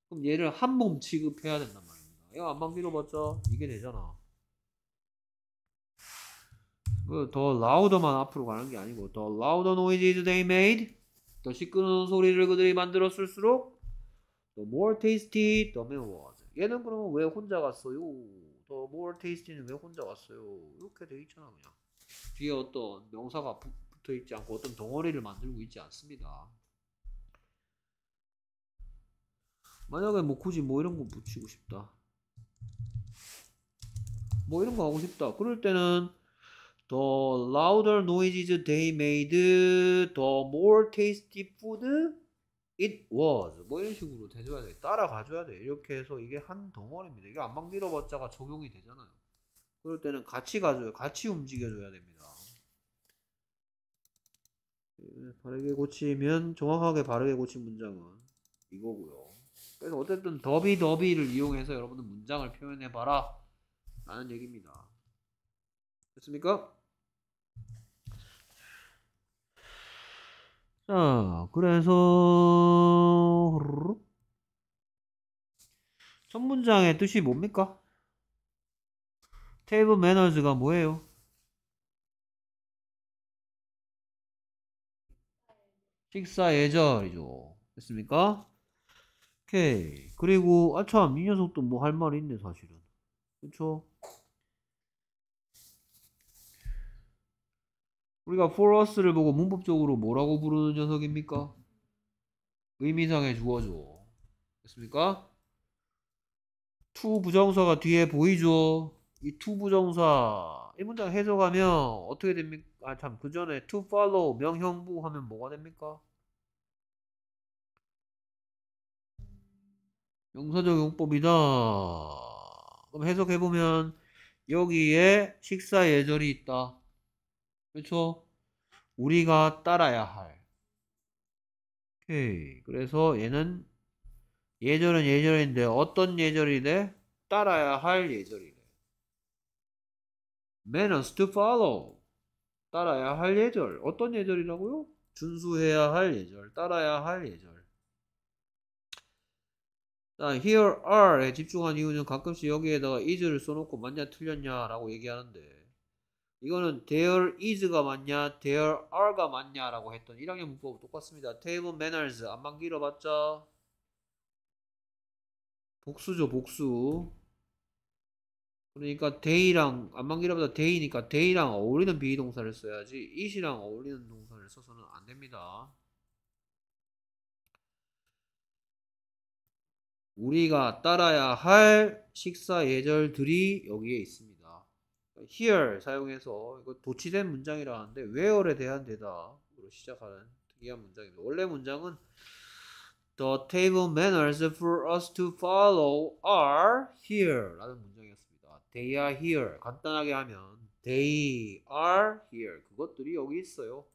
그럼 얘를 한 몸 취급해야 된단 말입니다. 얘가 안만 길어봤자 이게 되잖아. 그 더 라우더만 앞으로 가는 게 아니고 더 라우더 노이즈즈 they m 더 시끄러운 소리를 그들이 만들었을수록 또 more tasty 다음에 one. 얘는 그러면 왜 혼자 갔어요? 더 more tasty는 왜 혼자 갔어요? 이렇게 돼 있잖아 그냥. 뒤에 어떤 명사가 붙어 있지 않고 어떤 덩어리를 만들고 있지 않습니다. 만약에 뭐 굳이 뭐 이런 거 붙이고 싶다. 뭐 이런 거 하고 싶다. 그럴 때는 The louder noises they made, the more tasty food it was 뭐 이런 식으로 대줘야 돼 따라가줘야 돼 이렇게 해서 이게 한 덩어리입니다 이게 안방 밀어봤자가 적용이 되잖아요 그럴 때는 같이 가줘요 같이 움직여줘야 됩니다 예, 바르게 고치면 정확하게 바르게 고친 문장은 이거고요 그래서 어쨌든 더비 더비를 이용해서 여러분들 문장을 표현해봐라 라는 얘기입니다 됐습니까? 자, 그래서 첫 문장의 뜻이 뭡니까? 테이블 매너즈가 뭐예요? 식사 예절이죠. 됐습니까? 오케이. 그리고 아참 이 녀석도 뭐 할 말이 있네 사실은. 그렇죠? 우리가 for us를 보고 문법적으로 뭐라고 부르는 녀석입니까? 의미상의 주어죠. 됐습니까? to 부정사가 뒤에 보이죠. 이 to 부정사 이 문장 해석하면 어떻게 됩니까? 아 참그 전에 to follow 명형부 하면 뭐가 됩니까? 명사적 용법이다. 그럼 해석해보면 여기에 식사 예절이 있다. 그렇죠? 우리가 따라야 할. 오케이. 그래서 얘는 예절은 예절인데 어떤 예절이래? 따라야 할 예절이래. manners to follow. 따라야 할 예절. 어떤 예절이라고요? 준수해야 할 예절. 따라야 할 예절. 자, here are에 집중한 이유는 가끔씩 여기에다가 is를 써놓고 맞냐 틀렸냐라고 얘기하는데 이거는 there is가 맞냐, there are가 맞냐라고 했던 1학년 문법은 똑같습니다. table manners 안만 길어봤자 복수죠, 복수. 그러니까 day랑 안만 길어봤자 day니까 day랑 어울리는 비동사를 써야지 i t 랑 어울리는 동사를 써서는 안 됩니다. 우리가 따라야 할 식사 예절들이 여기에 있습니다. here 사용해서 이거 도치된 문장이라는데 where에 대한 대답으로 시작하는 특이한 문장입니다. 원래 문장은 The table manners for us to follow are here 라는 문장이었습니다. They are here. 간단하게 하면 They are here. 그것들이 여기 있어요.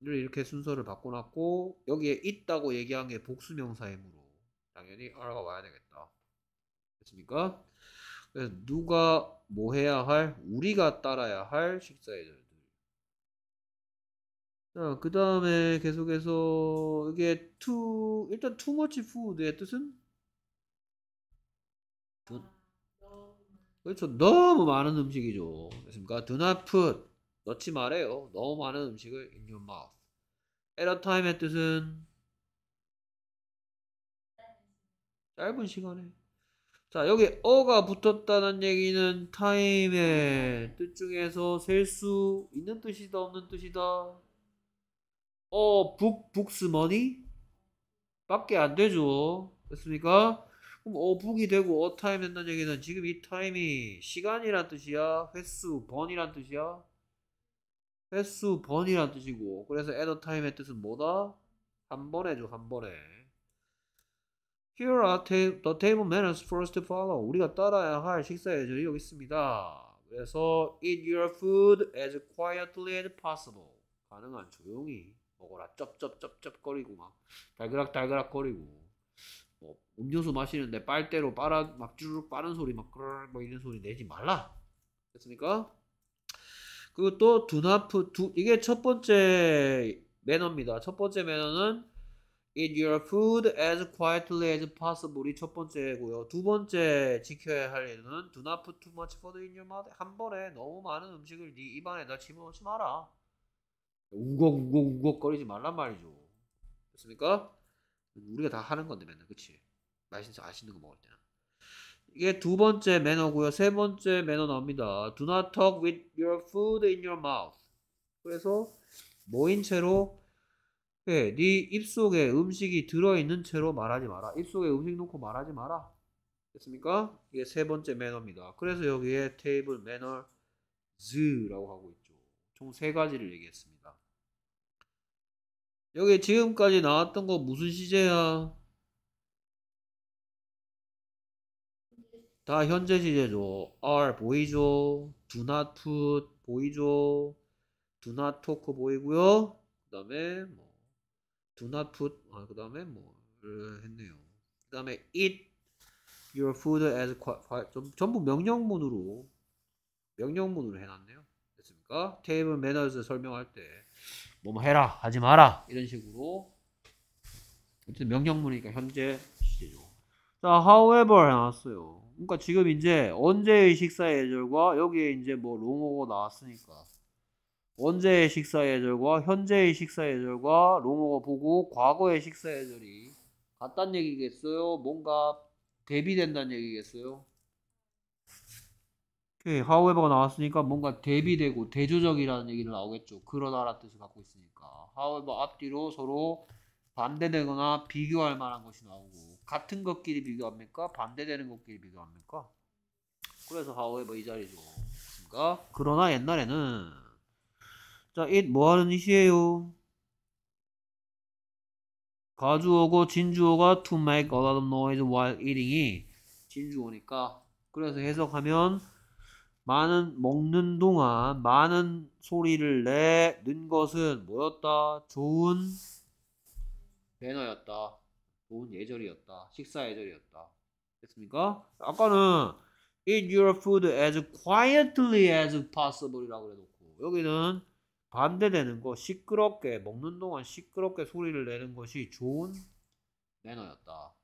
를 이렇게 순서를 바꿔놨고 여기에 있다고 얘기한 게 복수명사이므로 당연히 are가 와야 되겠다. 됐습니까? 그래서 누가 뭐 해야 할 우리가 따라야 할 식사의 절들. 자, 그 다음에 계속해서 이게 too 일단 too much food의 뜻은 두, 그렇죠 너무 많은 음식이죠 그렇습니까 Do not put 넣지 말아요 너무 많은 음식을 in your mouth at a time의 뜻은 짧은 시간에 자 여기 어가 붙었다는 얘기는 타임의 뜻 중에서 셀 수 있는 뜻이다 없는 뜻이다 어 북, 북스머니 밖에 안 되죠 됐습니까 그럼 어 북이 되고 어 타임 된다는 얘기는 지금 이 타임이 시간이란 뜻이야 횟수 번이란 뜻이야 횟수 번이란 뜻이고 그래서 에더 타임의 뜻은 뭐다 한 번에죠 한 번에 Here are the table manners for us to follow. 우리가 따라야 할 식사 예절이 여기 있습니다. 그래서 eat your food as quietly as possible. 가능한 조용히 먹어라. 쩝쩝쩝쩝거리고 막 달그락달그락거리고 뭐 음료수 마시는데 빨대로 빨아 막 주르륵 빠는 소리 막 그르륵 막 뭐 이런 소리 내지 말라. 됐습니까? 그리고 또 do not put, 두, 이게 첫 번째 매너입니다. 첫 번째 매너는 eat your food as quietly as possible이 첫 번째고요. 두 번째 지켜야 할 일은 do not put too much food in your mouth. 한 번에 너무 많은 음식을 네 입안에다 집어넣지 마라. 우걱우걱우걱거리지 말란 말이죠. 됐습니까? 우리가 다 하는 건데 맨날 그치? 맛있는 아시는 거 먹을 때는. 이게 두 번째 매너고요. 세 번째 매너 나옵니다. Do not talk with your food in your mouth. 그래서 모인 채로 네, 네 입속에 음식이 들어있는 채로 말하지 마라. 입속에 음식 놓고 말하지 마라. 됐습니까? 이게 세 번째 매너입니다. 그래서 여기에 테이블 매너 즈라고 하고 있죠. 총 세 가지를 얘기했습니다. 여기 지금까지 나왔던 거 무슨 시제야? 다 현재 시제죠. a r 보이죠. do not put 보이죠. do not talk 보이고요. 그 다음에 뭐 do not put 아, 그 다음에 뭐를 했네요. 그 다음에 eat your food as 좀, 전부 명령문으로 명령문으로 해놨네요. 됐습니까? 테이블 매너즈 설명할 때 뭐 해라 하지 마라 이런 식으로 어쨌든 명령문이니까 현재 시제죠. 자, however 나왔어요. 그러니까 지금 이제 언제의 식사 예절과 여기에 이제 뭐 롱어고 나왔으니까 원제의 식사예절과 현재의 식사예절과 로 롱어 보고 과거의 식사예절이 같단 얘기겠어요? 뭔가 대비된다는 얘기겠어요? 오케이, h o w e 가 나왔으니까 뭔가 대비되고 대조적이라는 얘기를 나오겠죠. 그러나라는 뜻을 갖고 있으니까. 하 o 에버 앞뒤로 서로 반대되거나 비교할 만한 것이 나오고 같은 것끼리 비교합니까? 반대되는 것끼리 비교합니까? 그래서 하 o 에버이 자리죠. 그러나 옛날에는 자, it 뭐하는 이시에요? 가주어고 진주어가 to make a lot of noise while eating이 진주어니까 그래서 해석하면 많은 먹는 동안 많은 소리를 내는 것은 뭐였다? 좋은 배너였다. 좋은 예절이었다. 식사 예절이었다. 됐습니까? 아까는 eat your food as quietly as possible이라고 해놓고 여기는 반대되는 거 시끄럽게 먹는 동안 시끄럽게 소리를 내는 것이 좋은 매너였다.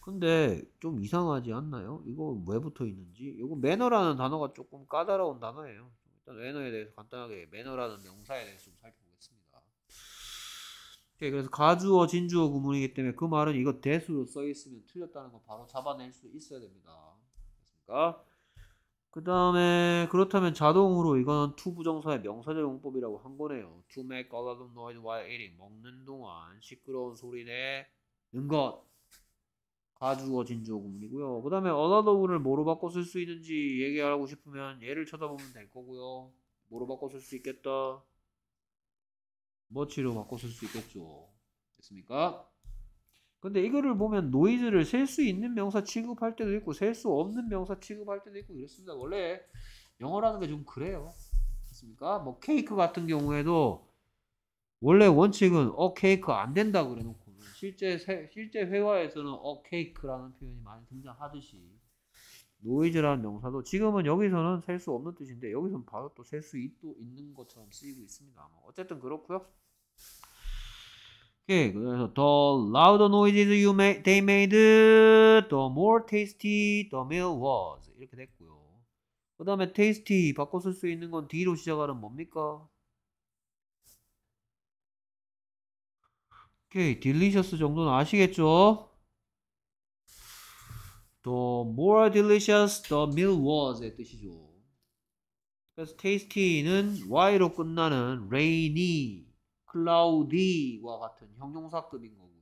근데 좀 이상하지 않나요? 이거 왜 붙어 있는지? 이거 매너라는 단어가 조금 까다로운 단어예요. 일단 매너에 대해서 간단하게 매너라는 명사에 대해서 좀 살펴보겠습니다. 네, 그래서 가주어 진주어 구문이기 때문에 그 말은 이거 대수로 써 있으면 틀렸다는 거 바로 잡아낼 수 있어야 됩니다. 됐습니까? 그 다음에 그렇다면 자동으로 이거는 t 부정사의 명사적 용법이라고 한 거네요. To make a lot of noise while eating. 먹는 동안 시끄러운 소리 내는 것. 가주어 진조어 구문이고요. 그 다음에 a lot of를 뭐로 바꿔 쓸 수 있는지 얘기하고 싶으면 얘를 쳐다보면 될 거고요. 뭐로 바꿔 쓸 수 있겠다? 뭐치로 바꿔 쓸 수 있겠죠. 됐습니까? 근데 이거를 보면 노이즈를 셀 수 있는 명사 취급할 때도 있고 셀 수 없는 명사 취급할 때도 있고 이렇습니다. 원래 영어라는 게 좀 그래요. 맞습니까? 뭐 케이크 같은 경우에도 원래 원칙은 어 케이크 안 된다 그래 놓고 실제 세, 실제 회화에서는 어 케이크라는 표현이 많이 등장하듯이 노이즈라는 명사도 지금은 여기서는 셀 수 없는 뜻인데 여기서는 바로 또 셀 수 있는 것처럼 쓰이고 있습니다. 뭐 어쨌든 그렇고요. 오케이. 그래서 the loud noises you made, they made, the more tasty the meal was. 이렇게 됐고요. 그 다음에 tasty 바꿔 쓸수 있는 건 D로 시작하는 뭡니까? 오케이. delicious 정도는 아시겠죠? The more delicious the meal was의 뜻이죠. 그래서 tasty는 y로 끝나는 rainy cloudy와 같은 형용사급인 거고요.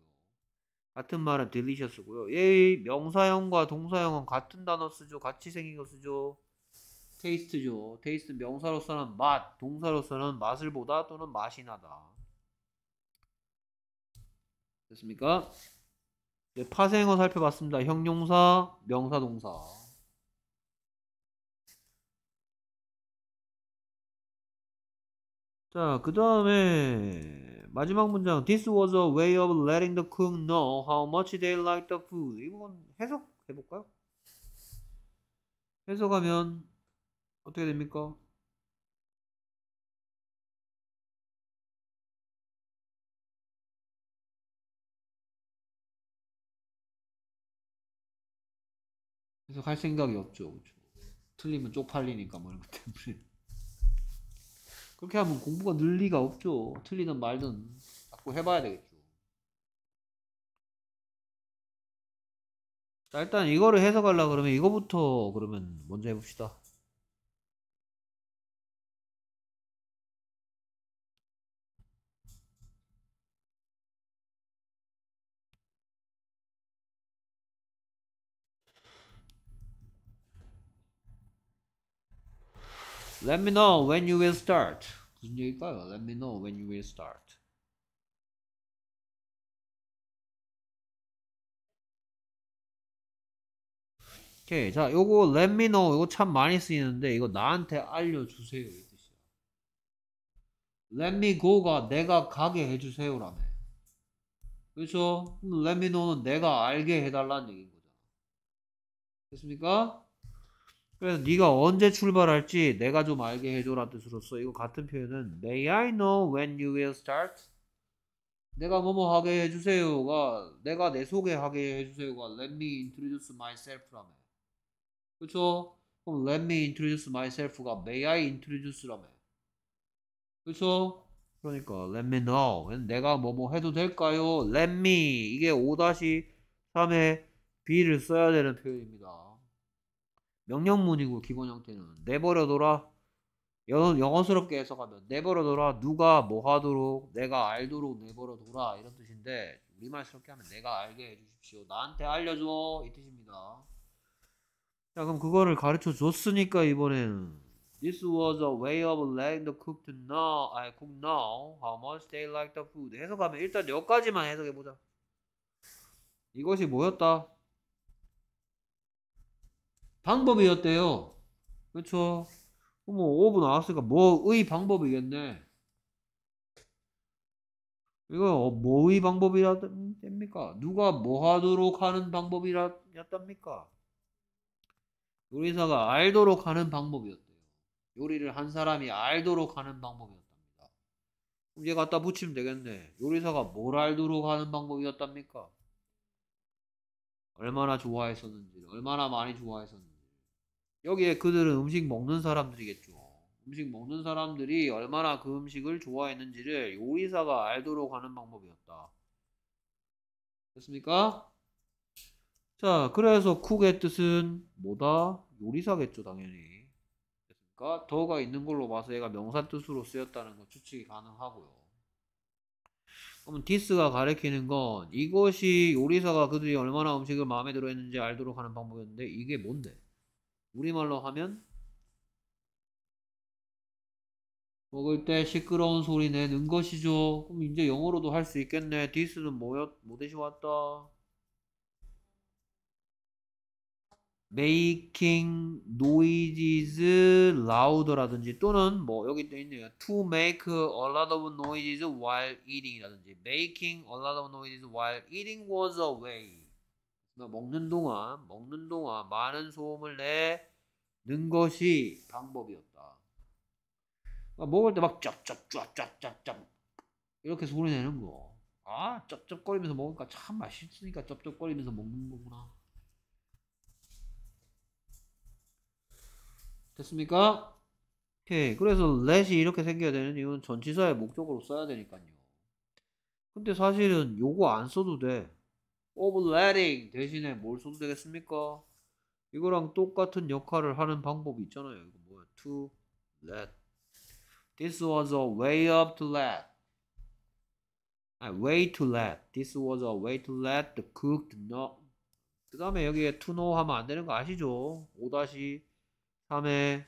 같은 말은 delicious고요. 얘 명사형과 동사형은 같은 단어 쓰죠. 같이 생긴 거 쓰죠. 테이스트죠. 테이스트 명사로서는 맛, 동사로서는 맛을 보다 또는 맛이 나다. 됐습니까? 네, 파생어 살펴봤습니다. 형용사, 명사, 동사. 자, 그 다음에 마지막 문장 This was a way of letting the cook know how much they liked the food 이건 해석해볼까요? 해석하면 어떻게 됩니까? 해석할 생각이 없죠. 그렇죠? 틀리면 쪽팔리니까 뭐 이런 것 때문에 그렇게 하면 공부가 늘 리가 없죠. 틀리든 말든 자꾸 해봐야 되겠죠. 자, 일단 이거를 해석하려 그러면 이거부터 그러면 먼저 해봅시다. Let me know when you will start. 무슨 얘기일까요? Let me know when you will start. 오케이. 자, 요거 let me know. 이거참 많이 쓰이는데 이거 나한테 알려주세요. 이 뜻이야. Let me go가 내가 가게 해주세요라며. 그래서 let me know는 내가 알게 해달라는 얘기인 거잖아. 됐습니까? 그래서 네가 언제 출발할지 내가 좀 알게 해줘라 뜻으로써 이거 같은 표현은 May I know when you will start? 내가 뭐뭐 하게 해주세요가 내가 내 소개하게 해주세요가 Let me introduce myself라며 그쵸? 그럼 Let me introduce myself가 May I introduce라며 그쵸? 그러니까 Let me know 내가 뭐뭐 해도 될까요? Let me 이게 5-3의 B를 써야 되는 표현입니다 명령문이고 기본 형태는 내버려둬라 영어스럽게 해석하면 내버려둬라 누가 뭐 하도록 내가 알도록 내버려둬라 이런 뜻인데 우리말스럽게 하면 내가 알게 해주십시오 나한테 알려줘 이 뜻입니다 자 그럼 그거를 가르쳐 줬으니까 이번에는 This was a way of letting the cook to know I 아, cook know how much they like the food 해석하면 일단 몇가지만 해석해보자 이것이 뭐였다? 방법이었대요. 그렇뭐 5부 나왔으니까 뭐의 방법이겠네. 이거 뭐의 방법이라 됩니까? 누가 뭐 하도록 하는 방법이라 였답니까? 요리사가 알도록 하는 방법이었대요. 요리를 한 사람이 알도록 하는 방법이었답니다. 그럼 얘 갖다 붙이면 되겠네. 요리사가 뭘 알도록 하는 방법이었답니까? 얼마나 좋아했었는지, 얼마나 많이 좋아했었는지. 여기에 그들은 음식 먹는 사람들이겠죠. 음식 먹는 사람들이 얼마나 그 음식을 좋아했는지를 요리사가 알도록 하는 방법이었다. 됐습니까? 자, 그래서 쿡의 뜻은 뭐다? 요리사겠죠, 당연히. 됐습니까? 더가 있는 걸로 봐서 얘가 명사 뜻으로 쓰였다는 거 추측이 가능하고요. 그럼 디스가 가리키는 건 이것이 요리사가 그들이 얼마나 음식을 마음에 들어 했는지 알도록 하는 방법이었는데 이게 뭔데? 우리말로 하면 먹을 때 시끄러운 소리 내는 것이죠. 그럼 이제 영어로도 할 수 있겠네. 디스는 뭐였, 뭐대시 왔다. making noises loud라든지 또는 뭐 여기 또 있네요. to make a lot of noises while eating이라든지 making a lot of noises while eating was a way 그 먹는 동안 먹는 동안 많은 소음을 내는 것이 방법이었다. 먹을 때 막 쩝쩝쩝쩝쩝쩝 이렇게 소리 내는 거. 아 쩝쩝거리면서 먹으니까 참 맛있으니까 쩝쩝거리면서 먹는 거구나. 됐습니까? 오케이. 그래서 let이 이렇게 생겨야 되는 이유는 전치사의 목적으로 써야 되니까요. 근데 사실은 요거 안 써도 돼. overlapping 대신에 뭘 써도 되겠습니까? 이거랑 똑같은 역할을 하는 방법이 있잖아요. 이거 뭐야? to let. This was a way up to let. 아, way to let. This was a way to let the cook know. 그 다음에 여기에 to know 하면 안 되는 거 아시죠? 5-3의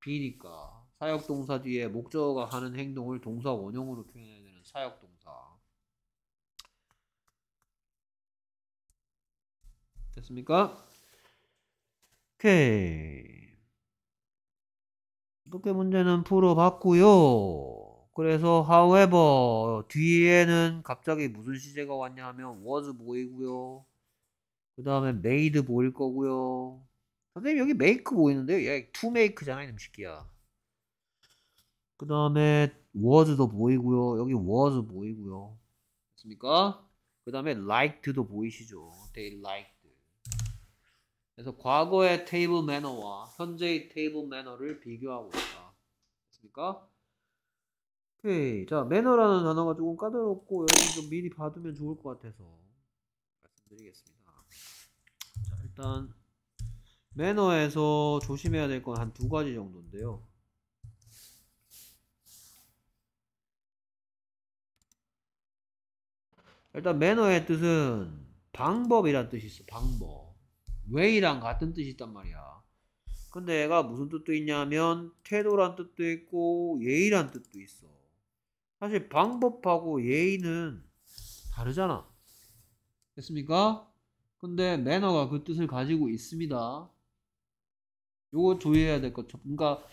B니까 사역동사 뒤에 목적어가 하는 행동을 동사 원형으로 표현해야 되는 사역동사. 됐습니까? 오케이. 이렇게 문제는 풀어봤고요. 그래서 however 뒤에는 갑자기 무슨 시제가 왔냐 하면 was 보이고요. 그 다음에 made 보일 거고요. 선생님 여기 make 보이는데요. 얘 to make잖아 이놈 새끼야. 그 다음에 was도 보이고요. 여기 was 보이고요. 됐습니까? 그 다음에 liked도 보이시죠. they liked 그래서 과거의 테이블 매너와 현재의 테이블 매너를 비교하고 있다. 됐습니까? 오케이. 자, 매너라는 단어가 조금 까다롭고 여러분 좀 미리 봐두면 좋을 것 같아서 말씀드리겠습니다. 자, 일단 매너에서 조심해야 될 건 한 두 가지 정도인데요. 일단 매너의 뜻은 방법이란 뜻이 있어. 방법. way랑 같은 뜻이 있단 말이야. 근데 얘가 무슨 뜻도 있냐면 태도란 뜻도 있고 예의란 뜻도 있어. 사실 방법하고 예의는 다르잖아. 됐습니까? 근데 매너가 그 뜻을 가지고 있습니다. 요거 조회해야 될 것. 처럼 그러니까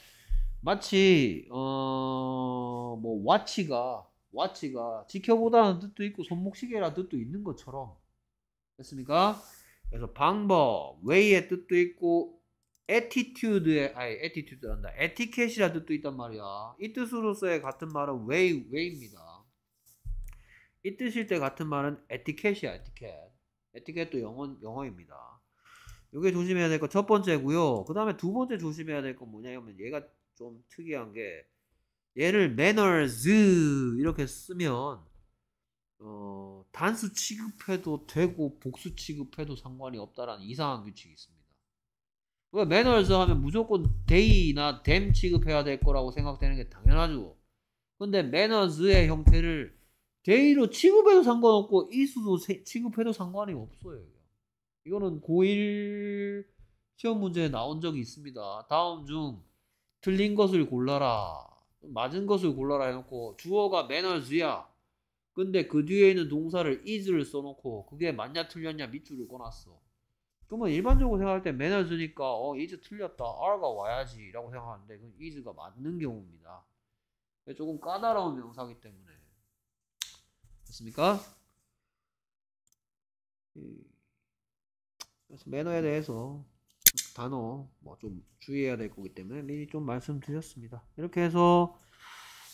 마치 어 뭐 와치가 와치가 지켜보다는 뜻도 있고 손목시계라는 뜻도 있는 것처럼 됐습니까? 그래서 방법, way의 뜻도 있고 attitude의 아니 attitude란다. 에티켓이라 뜻도 있단 말이야. 이 뜻으로서의 같은 말은 way way입니다. 이 뜻일 때 같은 말은 에티켓이야, 에티켓. 에티켓도 영어 영어입니다. 요게 조심해야 될 거 첫 번째고요. 그다음에 두 번째 조심해야 될 건 뭐냐면 얘가 좀 특이한 게 얘를 manners 이렇게 쓰면 어, 단수 취급해도 되고 복수 취급해도 상관이 없다라는 이상한 규칙이 있습니다. 왜 그러니까 매너에서 하면 무조건 데이나 댐 취급해야 될 거라고 생각되는 게 당연하죠. 근데 매너즈의 형태를 데이로 취급해도 상관없고 이수도 취급해도 상관이 없어요. 이거는 고1 시험 문제에 나온 적이 있습니다. 다음 중 틀린 것을 골라라. 맞은 것을 골라라 해놓고 주어가 매너즈야. 근데 그 뒤에 있는 동사를 is를 써놓고 그게 맞냐 틀렸냐 밑줄을 꺼놨어. 그러면 일반적으로 생각할 때 매너즈니까 어 is 틀렸다 r가 와야지 라고 생각하는데 그건 is가 맞는 경우입니다. 조금 까다로운 명사기 때문에 됐습니까? 그래서 매너에 대해서 단어 뭐 좀 주의해야 될 거기 때문에 미리 좀 말씀드렸습니다. 이렇게 해서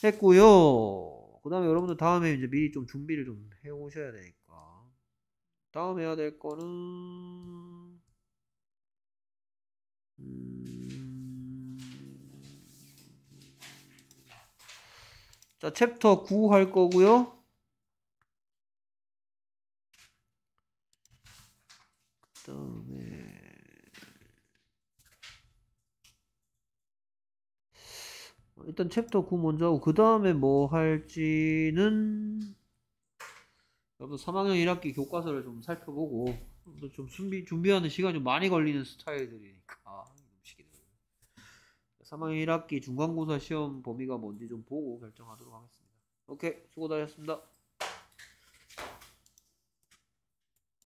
했고요. 그 다음에 여러분들 다음에 이제 미리 좀 준비를 좀 해 오셔야 되니까 다음 해야 될 거는 음... 자 챕터 9 할 거고요 일단 챕터 9 먼저 하고 그 다음에 뭐 할지는 여러분 3학년 1학기 교과서를 좀 살펴보고 좀 준비 준비하는 시간 좀 많이 걸리는 스타일들이니까 3학년 1학기 중간고사 시험 범위가 뭔지 좀 보고 결정하도록 하겠습니다. 오케이 수고 다셨습니다.